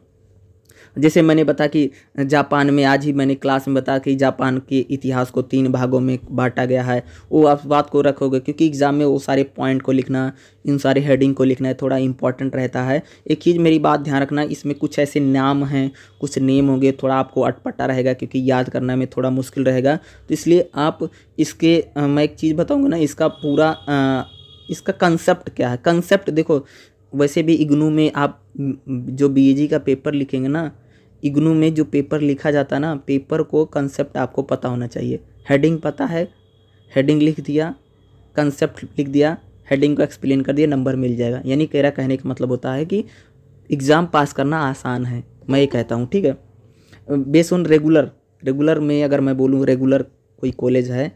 जैसे मैंने बताया कि जापान में आज ही मैंने क्लास में बताया कि जापान के इतिहास को तीन भागों में बांटा गया है वो आप बात को रखोगे क्योंकि एग्ज़ाम में वो सारे पॉइंट को लिखना इन सारे हेडिंग को लिखना है थोड़ा इंपॉर्टेंट रहता है एक चीज़ मेरी बात ध्यान रखना इसमें कुछ ऐसे नाम हैं कुछ नेम होंगे थोड़ा आपको अटपटा रहेगा क्योंकि याद करना में थोड़ा मुश्किल रहेगा तो इसलिए आप इसके मैं एक चीज़ बताऊँगा ना इसका पूरा इसका कंसेप्ट क्या है कंसेप्ट देखो वैसे भी इग्नू में आप जो बी का पेपर लिखेंगे ना इग्नू में जो पेपर लिखा जाता ना पेपर को कंसेप्ट आपको पता होना चाहिए हेडिंग पता है हेडिंग लिख दिया कंसेप्ट लिख दिया हेडिंग को एक्सप्लेन कर दिया नंबर मिल जाएगा यानी कहरा कहने का मतलब होता है कि एग्ज़ाम पास करना आसान है मैं ये कहता हूँ ठीक है बेस ऑन रेगुलर रेगुलर में अगर मैं बोलूँ रेगुलर कोई कॉलेज है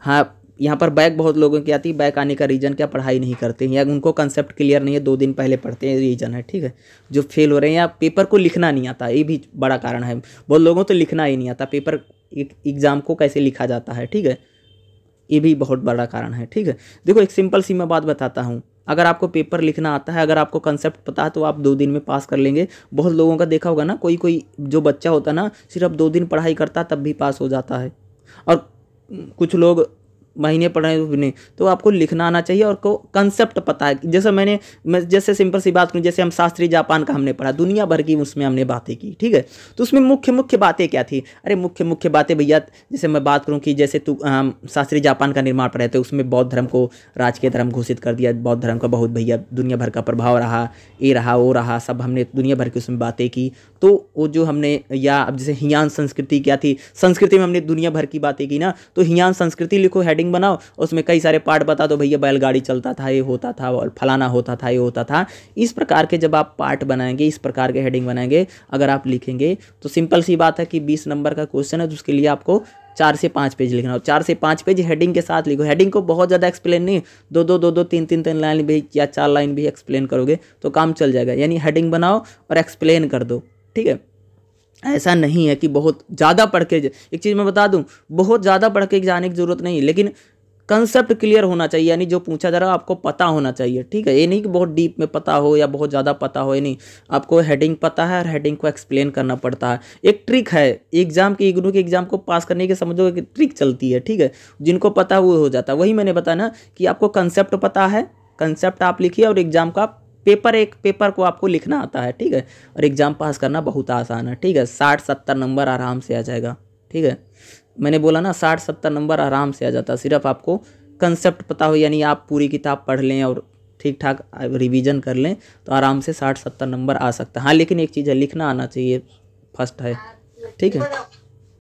हाँ यहाँ पर बैक बहुत लोगों की आती है बैक आने का रीज़न क्या पढ़ाई नहीं करते हैं या उनको कंसेप्ट क्लियर नहीं है दो दिन पहले पढ़ते हैं रीज़न है ठीक है जो फेल हो रहे हैं या पेपर को लिखना नहीं आता ये भी बड़ा कारण है बहुत लोगों तो लिखना ही नहीं आता पेपर एग्ज़ाम को कैसे लिखा जाता है ठीक है ये भी बहुत बड़ा कारण है ठीक है देखो एक सिंपल सी मैं बात बताता हूँ अगर आपको पेपर लिखना आता है अगर आपको कंसेप्ट पता है तो आप दो दिन में पास कर लेंगे बहुत लोगों का देखा होगा ना कोई कोई जो बच्चा होता है ना सिर्फ दो दिन पढ़ाई करता तब भी पास हो जाता है और कुछ लोग महीने पढ़े तो नहीं तो आपको लिखना आना चाहिए और को कंसेप्ट पता है जैसे मैंने मैं जैसे सिंपल सी बात करूँ जैसे हम शास्त्रीय जापान का हमने पढ़ा दुनिया भर की उसमें हमने बातें की ठीक है तो उसमें मुख्य मुख्य बातें क्या थी अरे मुख्य मुख्य बातें भैया जैसे मैं बात करूँ कि जैसे तू शास्त्रीय जापान का निर्माण पढ़े थे उसमें बौद्ध धर्म को राजकीय धर्म घोषित कर दिया बौद्ध धर्म का बहुत भैया दुनिया भर का प्रभाव रहा ये रहा वो रहा सब हमने दुनिया भर की उसमें बातें की तो वो जो हमने या अब जैसे हियान संस्कृति क्या थी संस्कृति में हमने दुनिया भर की बातें की ना तो हियान संस्कृति लिखो हेडिंग हेडिंग बनाओ उसमें कई सारे पार्ट बता दो भैया बैलगाड़ी चलता था ये होता था और फलाना होता था ये होता था इस प्रकार के जब आप पार्ट बनाएंगे इस प्रकार के हेडिंग बनाएंगे अगर आप लिखेंगे तो सिंपल सी बात है कि बीस नंबर का क्वेश्चन है तो उसके लिए आपको चार से पाँच पेज लिखना हो चार से पाँच पेज हेडिंग के साथ लिखो हेडिंग को बहुत ज़्यादा एक्सप्लेन नहीं दो दो दो दो तीन तीन तीन लाइन भी या चार लाइन भी एक्सप्लेन करोगे तो काम चल जाएगा यानी हेडिंग बनाओ और एक्सप्लेन कर दो ठीक है ऐसा नहीं है कि बहुत ज़्यादा पढ़ के एक चीज़ मैं बता दूँ बहुत ज़्यादा पढ़ के जाने की ज़रूरत नहीं है लेकिन कंसेप्ट क्लियर होना चाहिए यानी जो पूछा जा रहा है आपको पता होना चाहिए ठीक है ये नहीं कि बहुत डीप में पता हो या बहुत ज़्यादा पता हो ये नहीं आपको हेडिंग पता है और हेडिंग को एक्सप्लेन करना पड़ता है एक ट्रिक है एग्जाम की इग्नू के एग्जाम को पास करने के समझो एक ट्रिक चलती है ठीक है जिनको पता वो हो जाता है वही मैंने बताया ना कि आपको कंसेप्ट पता है कंसेप्ट आप लिखिए और एग्जाम का आप पेपर एक पेपर को आपको लिखना आता है ठीक है और एग्ज़ाम पास करना बहुत आसान है ठीक है साठ सत्तर नंबर आराम से आ जाएगा ठीक है मैंने बोला ना साठ सत्तर नंबर आराम से आ जाता है सिर्फ आपको कंसेप्ट पता हो यानी आप पूरी किताब पढ़ लें और ठीक ठाक रिवीजन कर लें तो आराम से साठ सत्तर नंबर आ सकता है हाँ लेकिन एक चीज़ है लिखना आना चाहिए फर्स्ट है हाँ, ठीक है